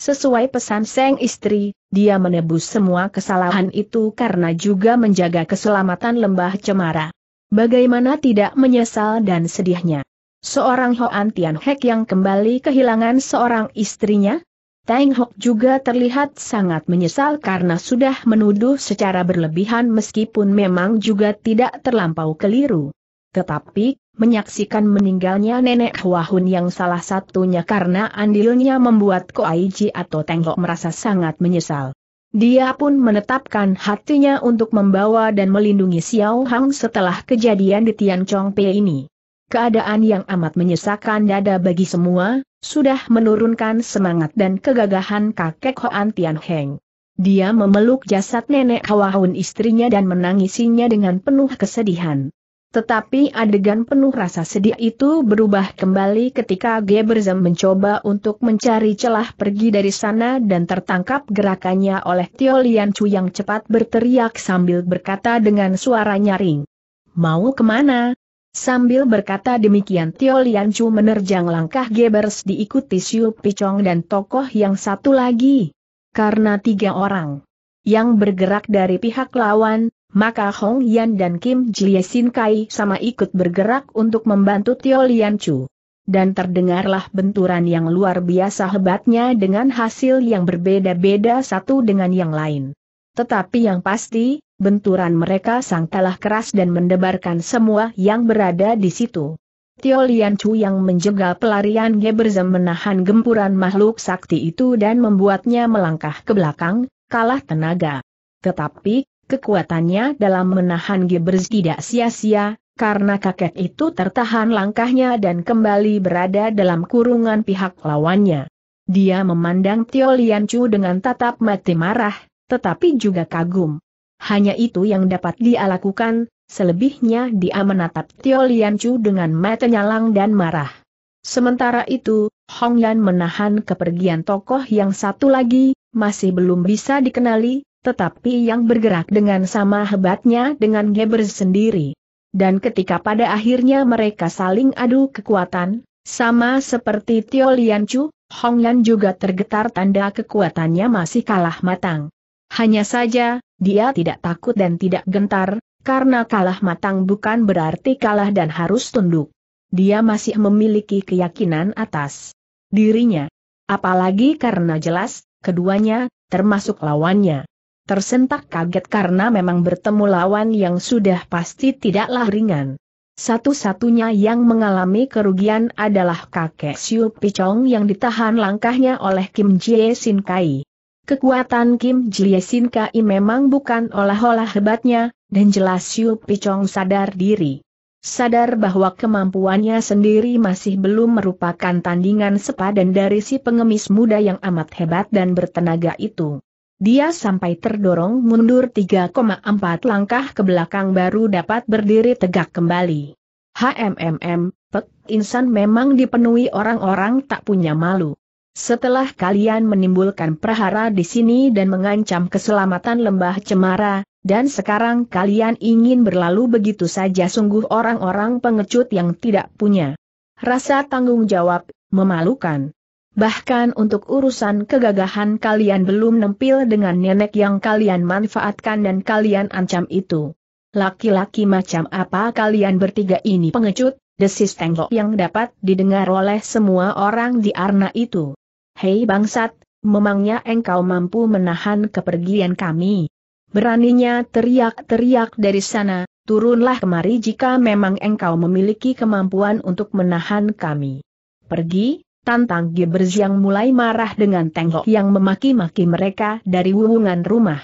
sesuai pesan sang istri, dia menebus semua kesalahan itu karena juga menjaga keselamatan lembah cemara. Bagaimana tidak menyesal dan sedihnya. Seorang Hoan Tian Hek yang kembali kehilangan seorang istrinya? Tang Hok juga terlihat sangat menyesal karena sudah menuduh secara berlebihan meskipun memang juga tidak terlampau keliru. Tetapi, menyaksikan meninggalnya nenek Huahun yang salah satunya karena andilnya membuat Ko Koaiji atau Tang Hok merasa sangat menyesal. Dia pun menetapkan hatinya untuk membawa dan melindungi Xiao Hang setelah kejadian di Tian Chong Pei ini keadaan yang amat menyesakkan dada bagi semua, sudah menurunkan semangat dan kegagahan kakek Hoan Tian Heng. Dia memeluk jasad nenek Hawahun istrinya dan menangisinya dengan penuh kesedihan. Tetapi adegan penuh rasa sedih itu berubah kembali ketika Geberzem mencoba untuk mencari celah pergi dari sana dan tertangkap gerakannya oleh Tio Lian Chu yang cepat berteriak sambil berkata dengan suara nyaring. Mau kemana, Sambil berkata demikian Tio Lian Chu menerjang langkah Gebers diikuti Siu Pichong dan tokoh yang satu lagi. Karena tiga orang yang bergerak dari pihak lawan, maka Hong Yan dan Kim Jie Sin Kai sama ikut bergerak untuk membantu Tio Lian Chu dan terdengarlah benturan yang luar biasa hebatnya dengan hasil yang berbeda-beda satu dengan yang lain. Tetapi yang pasti, Benturan mereka sangkalah keras dan mendebarkan semua yang berada di situ. Tio Lian Chu yang menjegal pelarian Geberzem menahan gempuran makhluk sakti itu dan membuatnya melangkah ke belakang, kalah tenaga. Tetapi, kekuatannya dalam menahan Geberz tidak sia-sia, karena kakek itu tertahan langkahnya dan kembali berada dalam kurungan pihak lawannya. Dia memandang Tio Lian Chu dengan tatap mati marah, tetapi juga kagum. Hanya itu yang dapat dia lakukan, selebihnya dia menatap Tio Chu dengan mata nyalang dan marah. Sementara itu, Hong Yan menahan kepergian tokoh yang satu lagi, masih belum bisa dikenali, tetapi yang bergerak dengan sama hebatnya dengan Geber sendiri. Dan ketika pada akhirnya mereka saling adu kekuatan, sama seperti Tio Chu, Hong Yan juga tergetar tanda kekuatannya masih kalah matang. Hanya saja, dia tidak takut dan tidak gentar, karena kalah matang bukan berarti kalah dan harus tunduk. Dia masih memiliki keyakinan atas dirinya. Apalagi karena jelas, keduanya, termasuk lawannya. Tersentak kaget karena memang bertemu lawan yang sudah pasti tidaklah ringan. Satu-satunya yang mengalami kerugian adalah kakek Siu Pichong yang ditahan langkahnya oleh Kim Jie Sin Kai. Kekuatan Kim Sin Kai memang bukan olah-olah hebatnya, dan jelas Yu Pichong sadar diri. Sadar bahwa kemampuannya sendiri masih belum merupakan tandingan sepadan dari si pengemis muda yang amat hebat dan bertenaga itu. Dia sampai terdorong mundur 3,4 langkah ke belakang baru dapat berdiri tegak kembali. HMMM, Pek Insan memang dipenuhi orang-orang tak punya malu. Setelah kalian menimbulkan prahara di sini dan mengancam keselamatan lembah cemara, dan sekarang kalian ingin berlalu begitu saja sungguh orang-orang pengecut yang tidak punya rasa tanggung jawab, memalukan. Bahkan untuk urusan kegagahan kalian belum nempil dengan nenek yang kalian manfaatkan dan kalian ancam itu. Laki-laki macam apa kalian bertiga ini pengecut, desis tenggok yang dapat didengar oleh semua orang di Arna itu. Hei bangsat, memangnya engkau mampu menahan kepergian kami? Beraninya teriak-teriak dari sana, turunlah kemari jika memang engkau memiliki kemampuan untuk menahan kami. Pergi, tantang Gibers yang mulai marah dengan tengok yang memaki-maki mereka dari wuhungan rumah.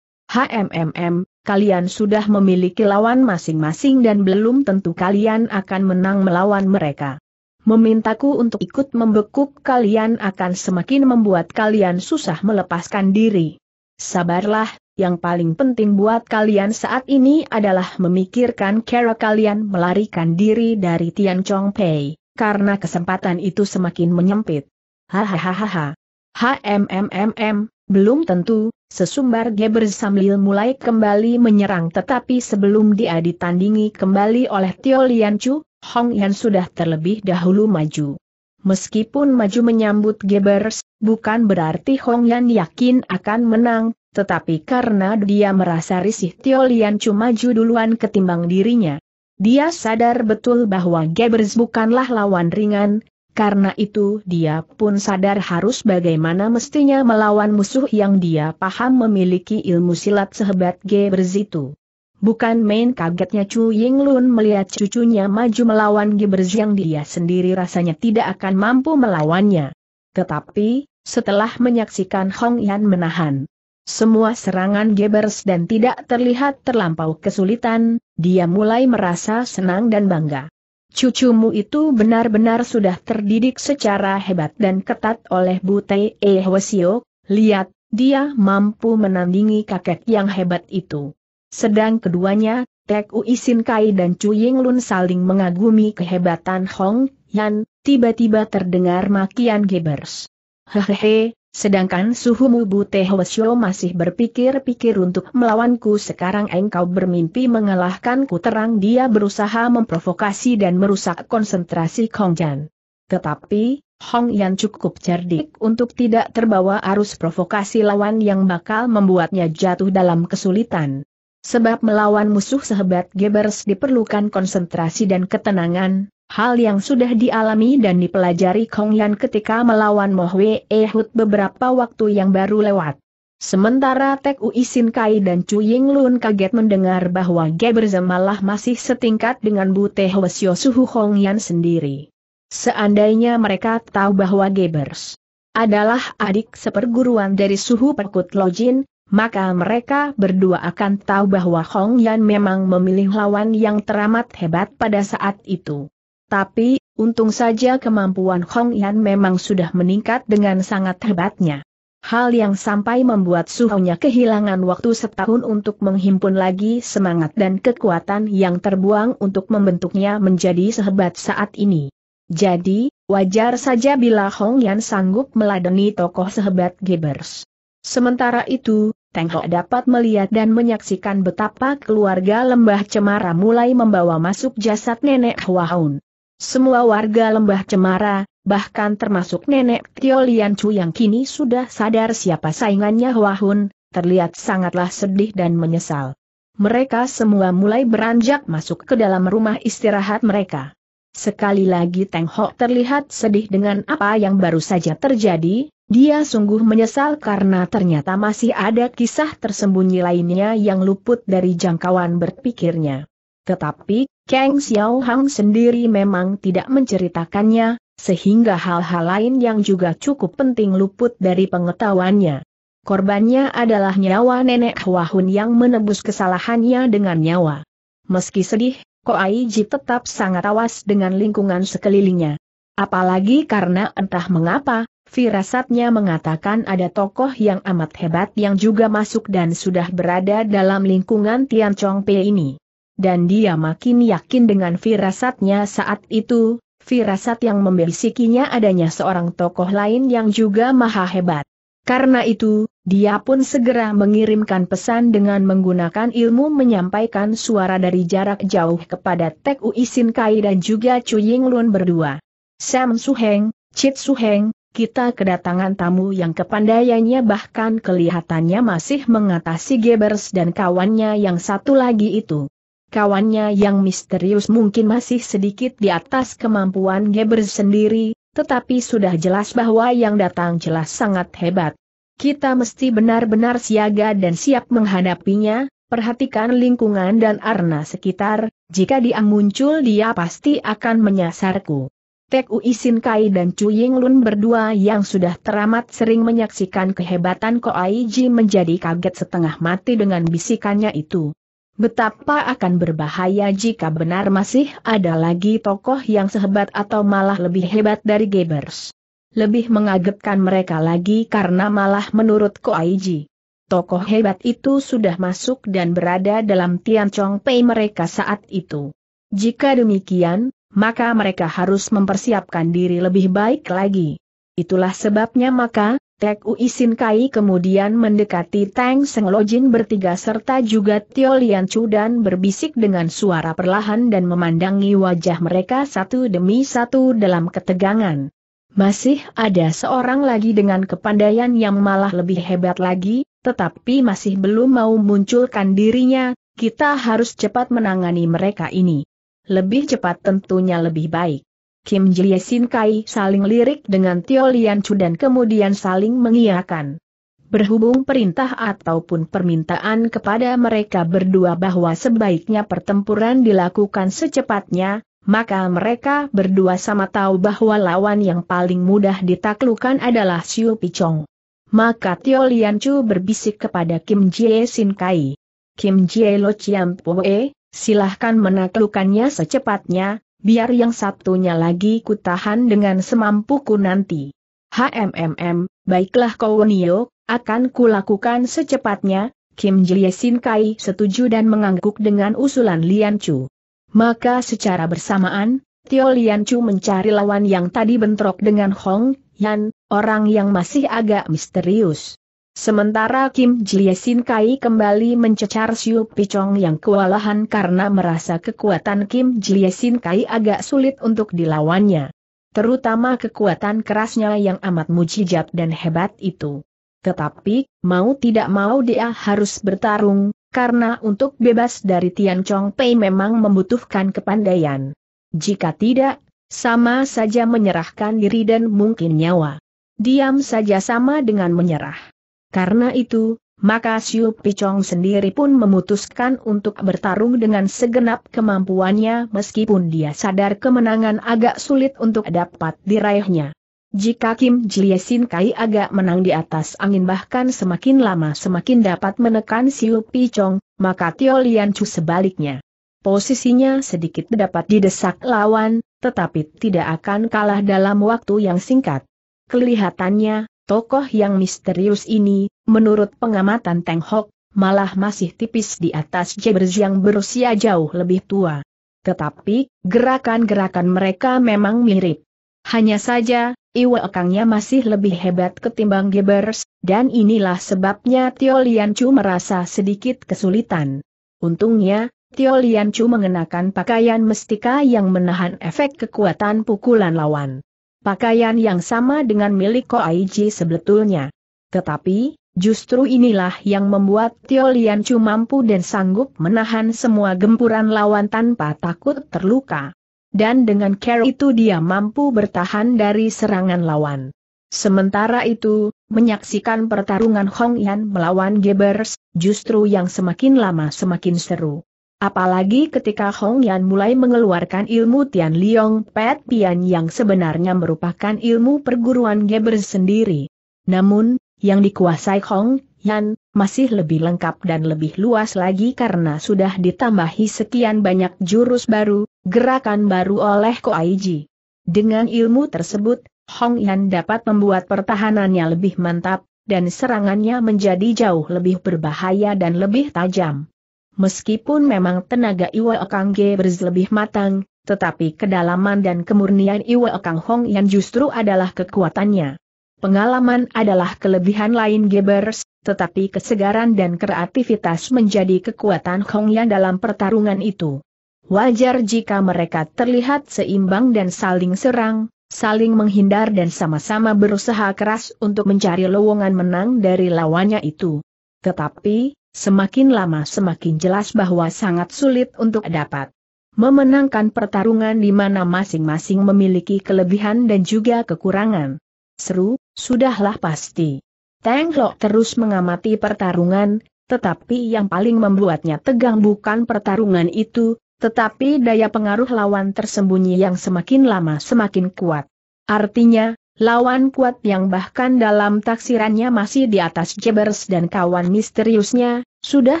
HMMM, kalian sudah memiliki lawan masing-masing dan belum tentu kalian akan menang melawan mereka memintaku untuk ikut membekuk kalian akan semakin membuat kalian susah melepaskan diri. Sabarlah, yang paling penting buat kalian saat ini adalah memikirkan cara kalian melarikan diri dari Tian Chong Pei, karena kesempatan itu semakin menyempit. Hahaha. HMMMM, belum tentu, sesumbar Geber sambil mulai kembali menyerang tetapi sebelum dia ditandingi kembali oleh Tio Lian Chu, Hong Yan sudah terlebih dahulu maju. Meskipun maju menyambut Gebers, bukan berarti Hong Yan yakin akan menang, tetapi karena dia merasa risih Tio Lian Chu maju duluan ketimbang dirinya. Dia sadar betul bahwa Gebers bukanlah lawan ringan, karena itu dia pun sadar harus bagaimana mestinya melawan musuh yang dia paham memiliki ilmu silat sehebat Gebers itu. Bukan main kagetnya Chu Ying Lun melihat cucunya maju melawan Gibers yang dia sendiri rasanya tidak akan mampu melawannya. Tetapi, setelah menyaksikan Hong Yan menahan semua serangan Gebers dan tidak terlihat terlampau kesulitan, dia mulai merasa senang dan bangga. Cucumu itu benar-benar sudah terdidik secara hebat dan ketat oleh Bu E. Ehwasio, lihat, dia mampu menandingi kakek yang hebat itu. Sedang keduanya, Tek Ui Sin Kai dan Chu Ying Lun saling mengagumi kehebatan Hong Yan, tiba-tiba terdengar makian Gebers. Hehehe, sedangkan suhu Bu Teh Wesyo masih berpikir-pikir untuk melawanku sekarang engkau bermimpi mengalahkanku terang dia berusaha memprovokasi dan merusak konsentrasi Kong Jan. Tetapi, Hong Yan cukup cerdik untuk tidak terbawa arus provokasi lawan yang bakal membuatnya jatuh dalam kesulitan. Sebab melawan musuh sehebat Gebers diperlukan konsentrasi dan ketenangan, hal yang sudah dialami dan dipelajari Kong Yan ketika melawan Mohwe Ehud beberapa waktu yang baru lewat. Sementara Tek Ui Sin Kai dan Chu Ying Lun kaget mendengar bahwa Gebers malah masih setingkat dengan Bu Bute Hwasyo Suhu Kong Yan sendiri. Seandainya mereka tahu bahwa Gebers adalah adik seperguruan dari Suhu Perkut Lojin, maka mereka berdua akan tahu bahwa Hong Yan memang memilih lawan yang teramat hebat pada saat itu. Tapi, untung saja kemampuan Hong Yan memang sudah meningkat dengan sangat hebatnya. Hal yang sampai membuat suhunya kehilangan waktu setahun untuk menghimpun lagi semangat dan kekuatan yang terbuang untuk membentuknya menjadi sehebat saat ini. Jadi, wajar saja bila Hong Yan sanggup meladeni tokoh sehebat Gebers. Sementara itu, Hok dapat melihat dan menyaksikan betapa keluarga lembah Cemara mulai membawa masuk jasad nenek Hua Hun. Semua warga lembah Cemara, bahkan termasuk nenek Tio Lian Chu yang kini sudah sadar siapa saingannya Hua Huahun, terlihat sangatlah sedih dan menyesal. Mereka semua mulai beranjak masuk ke dalam rumah istirahat mereka. Sekali lagi Teng Ho terlihat sedih dengan apa yang baru saja terjadi, dia sungguh menyesal karena ternyata masih ada kisah tersembunyi lainnya yang luput dari jangkauan berpikirnya. Tetapi, Kang Xiao Hang sendiri memang tidak menceritakannya, sehingga hal-hal lain yang juga cukup penting luput dari pengetahuannya. Korbannya adalah nyawa nenek Huahun yang menebus kesalahannya dengan nyawa. Meski sedih, Ko Koaiji tetap sangat awas dengan lingkungan sekelilingnya. Apalagi karena entah mengapa, Firasatnya mengatakan ada tokoh yang amat hebat yang juga masuk dan sudah berada dalam lingkungan Tian Chong Pei ini. Dan dia makin yakin dengan firasatnya saat itu, firasat yang membisikinya adanya seorang tokoh lain yang juga maha hebat. Karena itu, dia pun segera mengirimkan pesan dengan menggunakan ilmu menyampaikan suara dari jarak jauh kepada Tek Uisin Kai dan juga Chu Ying Lun berdua. Sam Suheng, Chit Suheng, kita kedatangan tamu yang kepandaiannya bahkan kelihatannya masih mengatasi Gebers dan kawannya yang satu lagi itu. Kawannya yang misterius mungkin masih sedikit di atas kemampuan Gebers sendiri, tetapi sudah jelas bahwa yang datang jelas sangat hebat. Kita mesti benar-benar siaga dan siap menghadapinya, Perhatikan lingkungan dan arna sekitar, jika dia muncul dia pasti akan menyasarku. Tek Ui Sin Kai dan Chu Ying Lun berdua yang sudah teramat sering menyaksikan kehebatan Ai Ji menjadi kaget setengah mati dengan bisikannya itu. Betapa akan berbahaya jika benar masih ada lagi tokoh yang sehebat atau malah lebih hebat dari Gebers. Lebih mengagetkan mereka lagi karena malah menurut Ai Ji. Tokoh hebat itu sudah masuk dan berada dalam Tian Chong Pei mereka saat itu. Jika demikian, maka mereka harus mempersiapkan diri lebih baik lagi. Itulah sebabnya maka, Tek Ui Kai kemudian mendekati Tang Seng Lojin bertiga serta juga Tio Lian Chu dan berbisik dengan suara perlahan dan memandangi wajah mereka satu demi satu dalam ketegangan. Masih ada seorang lagi dengan kepandaian yang malah lebih hebat lagi, tetapi masih belum mau munculkan dirinya, kita harus cepat menangani mereka ini. Lebih cepat tentunya lebih baik. Kim Jie Sin Kai saling lirik dengan Tio Lian Chu dan kemudian saling mengiyakan. Berhubung perintah ataupun permintaan kepada mereka berdua bahwa sebaiknya pertempuran dilakukan secepatnya, maka mereka berdua sama tahu bahwa lawan yang paling mudah ditaklukkan adalah Xiu Pichong. Maka Tio Lian Chu berbisik kepada Kim Jie Sin Kai. Kim Jie Lo Chiam Pue, silahkan menaklukkannya secepatnya, biar yang satunya lagi kutahan dengan semampuku nanti. HMMM, baiklah kau Kowonio, akan kulakukan secepatnya, Kim Jiesin Kai setuju dan mengangguk dengan usulan Lian Chu. Maka secara bersamaan, Tio Lian Chu mencari lawan yang tadi bentrok dengan Hong Yan, orang yang masih agak misterius. Sementara Kim Jie Kai kembali mencecar Siu Pichong yang kewalahan karena merasa kekuatan Kim Jie Kai agak sulit untuk dilawannya. Terutama kekuatan kerasnya yang amat mujijat dan hebat itu. Tetapi, mau tidak mau dia harus bertarung, karena untuk bebas dari Tian Chong Pei memang membutuhkan kepandaian. Jika tidak, sama saja menyerahkan diri dan mungkin nyawa. Diam saja sama dengan menyerah. Karena itu, maka Siu Picong sendiri pun memutuskan untuk bertarung dengan segenap kemampuannya meskipun dia sadar kemenangan agak sulit untuk dapat diraihnya. Jika Kim Jie Sin Kai agak menang di atas angin bahkan semakin lama semakin dapat menekan Siu Picong, maka Tio Lian Chu sebaliknya. Posisinya sedikit dapat didesak lawan, tetapi tidak akan kalah dalam waktu yang singkat. Kelihatannya, Tokoh yang misterius ini, menurut pengamatan Teng Hok, malah masih tipis di atas Jebers yang berusia jauh lebih tua. Tetapi, gerakan-gerakan mereka memang mirip. Hanya saja, Iwa akangnya masih lebih hebat ketimbang Gebers, dan inilah sebabnya Tio Chu merasa sedikit kesulitan. Untungnya, Tio Chu mengenakan pakaian mestika yang menahan efek kekuatan pukulan lawan pakaian yang sama dengan milik Ko Aiji sebetulnya. Tetapi, justru inilah yang membuat Tio Lian Chu mampu dan sanggup menahan semua gempuran lawan tanpa takut terluka. Dan dengan care itu dia mampu bertahan dari serangan lawan. Sementara itu, menyaksikan pertarungan Hong Yan melawan Gebers, justru yang semakin lama semakin seru. Apalagi ketika Hong Yan mulai mengeluarkan ilmu Tian Liong Pet Pian yang sebenarnya merupakan ilmu perguruan Geber sendiri. Namun, yang dikuasai Hong Yan, masih lebih lengkap dan lebih luas lagi karena sudah ditambahi sekian banyak jurus baru, gerakan baru oleh Ko Aiji. Dengan ilmu tersebut, Hong Yan dapat membuat pertahanannya lebih mantap, dan serangannya menjadi jauh lebih berbahaya dan lebih tajam. Meskipun memang tenaga Iwa Okang Ge lebih matang, tetapi kedalaman dan kemurnian Iwa Okang Hong yang justru adalah kekuatannya. Pengalaman adalah kelebihan lain Gebers, tetapi kesegaran dan kreativitas menjadi kekuatan Hong yang dalam pertarungan itu. Wajar jika mereka terlihat seimbang dan saling serang, saling menghindar dan sama-sama berusaha keras untuk mencari lowongan menang dari lawannya itu. Tetapi, Semakin lama semakin jelas bahwa sangat sulit untuk dapat memenangkan pertarungan di mana masing-masing memiliki kelebihan dan juga kekurangan. Seru, sudahlah pasti. Tang Lok terus mengamati pertarungan, tetapi yang paling membuatnya tegang bukan pertarungan itu, tetapi daya pengaruh lawan tersembunyi yang semakin lama semakin kuat. Artinya, lawan kuat yang bahkan dalam taksirannya masih di atas Jebers dan kawan misteriusnya, sudah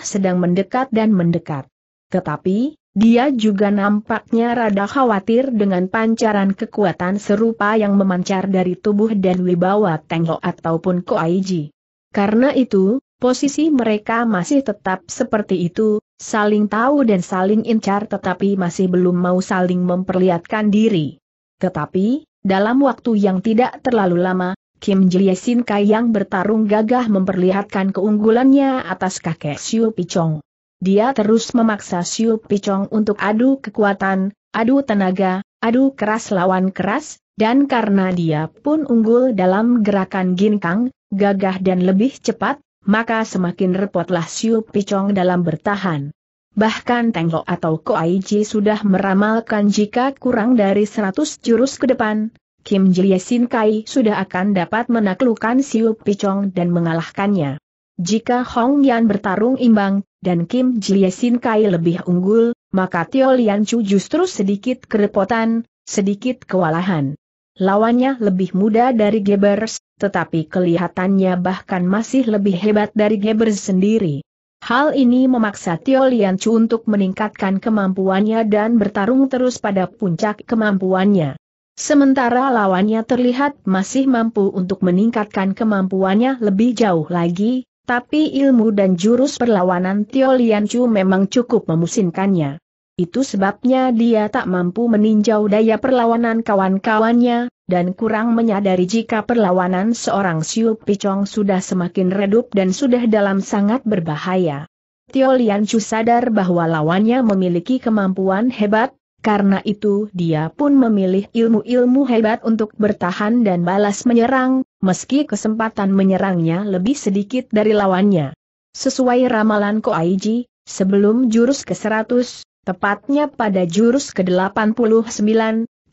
sedang mendekat dan mendekat. Tetapi, dia juga nampaknya rada khawatir dengan pancaran kekuatan serupa yang memancar dari tubuh dan wibawa Tengho ataupun Koaiji. Karena itu, posisi mereka masih tetap seperti itu, saling tahu dan saling incar tetapi masih belum mau saling memperlihatkan diri. Tetapi, dalam waktu yang tidak terlalu lama, Kim Jie Sin Kai yang bertarung gagah memperlihatkan keunggulannya atas kakek Siu Pichong. Dia terus memaksa Siu Pichong untuk adu kekuatan, adu tenaga, adu keras lawan keras, dan karena dia pun unggul dalam gerakan ginkang, gagah dan lebih cepat, maka semakin repotlah Siu Pichong dalam bertahan. Bahkan Tenglo atau Koaiji sudah meramalkan jika kurang dari 100 jurus ke depan, Kim Jie Sin Kai sudah akan dapat menaklukkan Siu Pichong dan mengalahkannya. Jika Hong Yan bertarung imbang, dan Kim Jie Sin Kai lebih unggul, maka Tio Lian Chu justru sedikit kerepotan, sedikit kewalahan. Lawannya lebih muda dari Gebers, tetapi kelihatannya bahkan masih lebih hebat dari Gebers sendiri. Hal ini memaksa Tio Chu untuk meningkatkan kemampuannya dan bertarung terus pada puncak kemampuannya. Sementara lawannya terlihat masih mampu untuk meningkatkan kemampuannya lebih jauh lagi, tapi ilmu dan jurus perlawanan Tio Chu memang cukup memusinkannya. Itu sebabnya dia tak mampu meninjau daya perlawanan kawan-kawannya, dan kurang menyadari jika perlawanan seorang Siu Picong sudah semakin redup dan sudah dalam sangat berbahaya. Tio Lian Chu sadar bahwa lawannya memiliki kemampuan hebat, karena itu dia pun memilih ilmu-ilmu hebat untuk bertahan dan balas menyerang, meski kesempatan menyerangnya lebih sedikit dari lawannya. Sesuai ramalan Ko Aiji, sebelum jurus ke-100, Tepatnya pada jurus ke-89,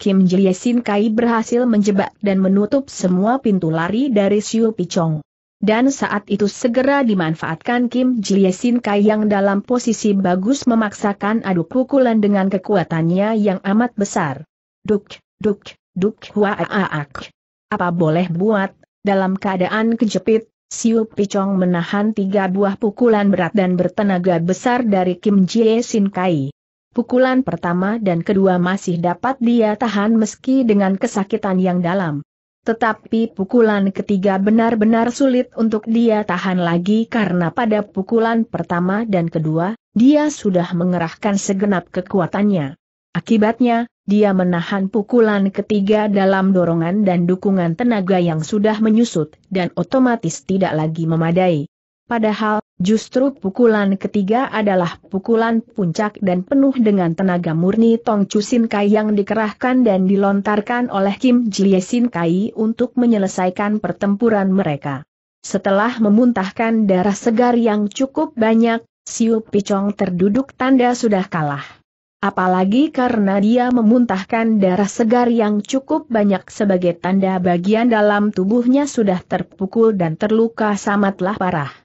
Kim Jie Sin Kai berhasil menjebak dan menutup semua pintu lari dari Siu Pichong. Dan saat itu segera dimanfaatkan Kim Jie Sin Kai yang dalam posisi bagus memaksakan adu pukulan dengan kekuatannya yang amat besar. Duk, duk, duk huaaak. Apa boleh buat, dalam keadaan kejepit, Siu Pichong menahan tiga buah pukulan berat dan bertenaga besar dari Kim Jie Sin Kai. Pukulan pertama dan kedua masih dapat dia tahan meski dengan kesakitan yang dalam. Tetapi pukulan ketiga benar-benar sulit untuk dia tahan lagi karena pada pukulan pertama dan kedua, dia sudah mengerahkan segenap kekuatannya. Akibatnya, dia menahan pukulan ketiga dalam dorongan dan dukungan tenaga yang sudah menyusut dan otomatis tidak lagi memadai. Padahal, justru pukulan ketiga adalah pukulan puncak dan penuh dengan tenaga murni Tong Sin Kai yang dikerahkan dan dilontarkan oleh Kim Sin Kai untuk menyelesaikan pertempuran mereka. Setelah memuntahkan darah segar yang cukup banyak, Siu Picong terduduk tanda sudah kalah. Apalagi karena dia memuntahkan darah segar yang cukup banyak sebagai tanda bagian dalam tubuhnya sudah terpukul dan terluka sangatlah parah.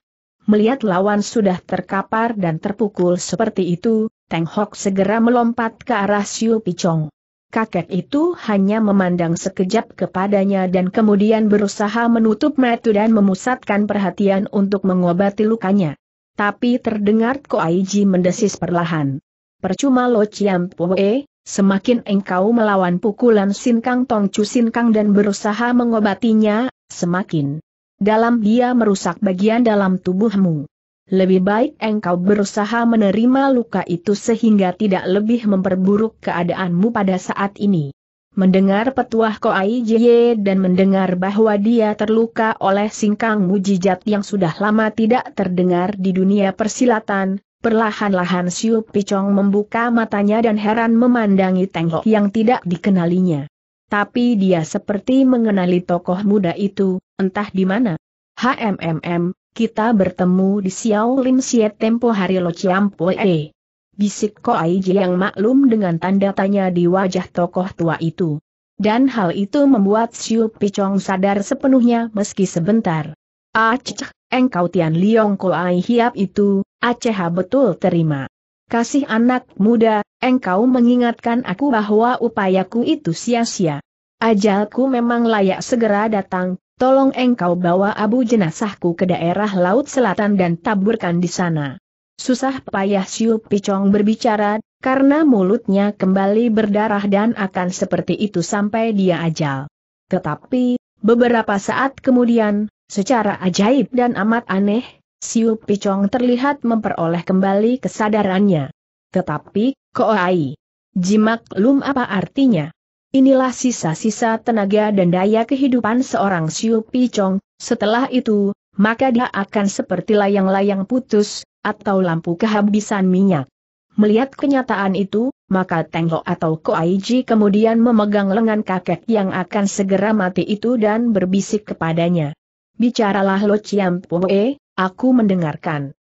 Melihat lawan sudah terkapar dan terpukul seperti itu, Teng Hok segera melompat ke arah Siu Pichong. Kakek itu hanya memandang sekejap kepadanya dan kemudian berusaha menutup mata dan memusatkan perhatian untuk mengobati lukanya. Tapi terdengar Ko Koaiji mendesis perlahan. Percuma Lo Chiam Poe, Semakin engkau melawan pukulan Sinkang Tongcu Sinkang dan berusaha mengobatinya, semakin dalam dia merusak bagian dalam tubuhmu. Lebih baik engkau berusaha menerima luka itu sehingga tidak lebih memperburuk keadaanmu pada saat ini. Mendengar petuah Koai Jie dan mendengar bahwa dia terluka oleh singkang mujijat yang sudah lama tidak terdengar di dunia persilatan, perlahan-lahan Siu Picong membuka matanya dan heran memandangi tengok yang tidak dikenalinya. Tapi dia seperti mengenali tokoh muda itu, entah di mana. HMMM, kita bertemu di Xiao Lim Xie tempo hari Lo Chiam E. Bisik Ji yang maklum dengan tanda tanya di wajah tokoh tua itu. Dan hal itu membuat Xiu Pichong sadar sepenuhnya meski sebentar. Aceh, engkau Tian Liong Ai Hiap itu, Aceh betul terima. Kasih anak muda, engkau mengingatkan aku bahwa upayaku itu sia-sia. Ajalku memang layak segera datang, tolong engkau bawa abu jenazahku ke daerah Laut Selatan dan taburkan di sana. Susah payah Siu Picong berbicara, karena mulutnya kembali berdarah dan akan seperti itu sampai dia ajal. Tetapi, beberapa saat kemudian, secara ajaib dan amat aneh, Siu Picong terlihat memperoleh kembali kesadarannya. Tetapi, koai. Jimak lum apa artinya? Inilah sisa-sisa tenaga dan daya kehidupan seorang Siu Picong, setelah itu, maka dia akan seperti layang-layang putus, atau lampu kehabisan minyak. Melihat kenyataan itu, maka Tenglo atau Koaiji kemudian memegang lengan kakek yang akan segera mati itu dan berbisik kepadanya. Bicaralah Lo Chiam Poe, Aku mendengarkan.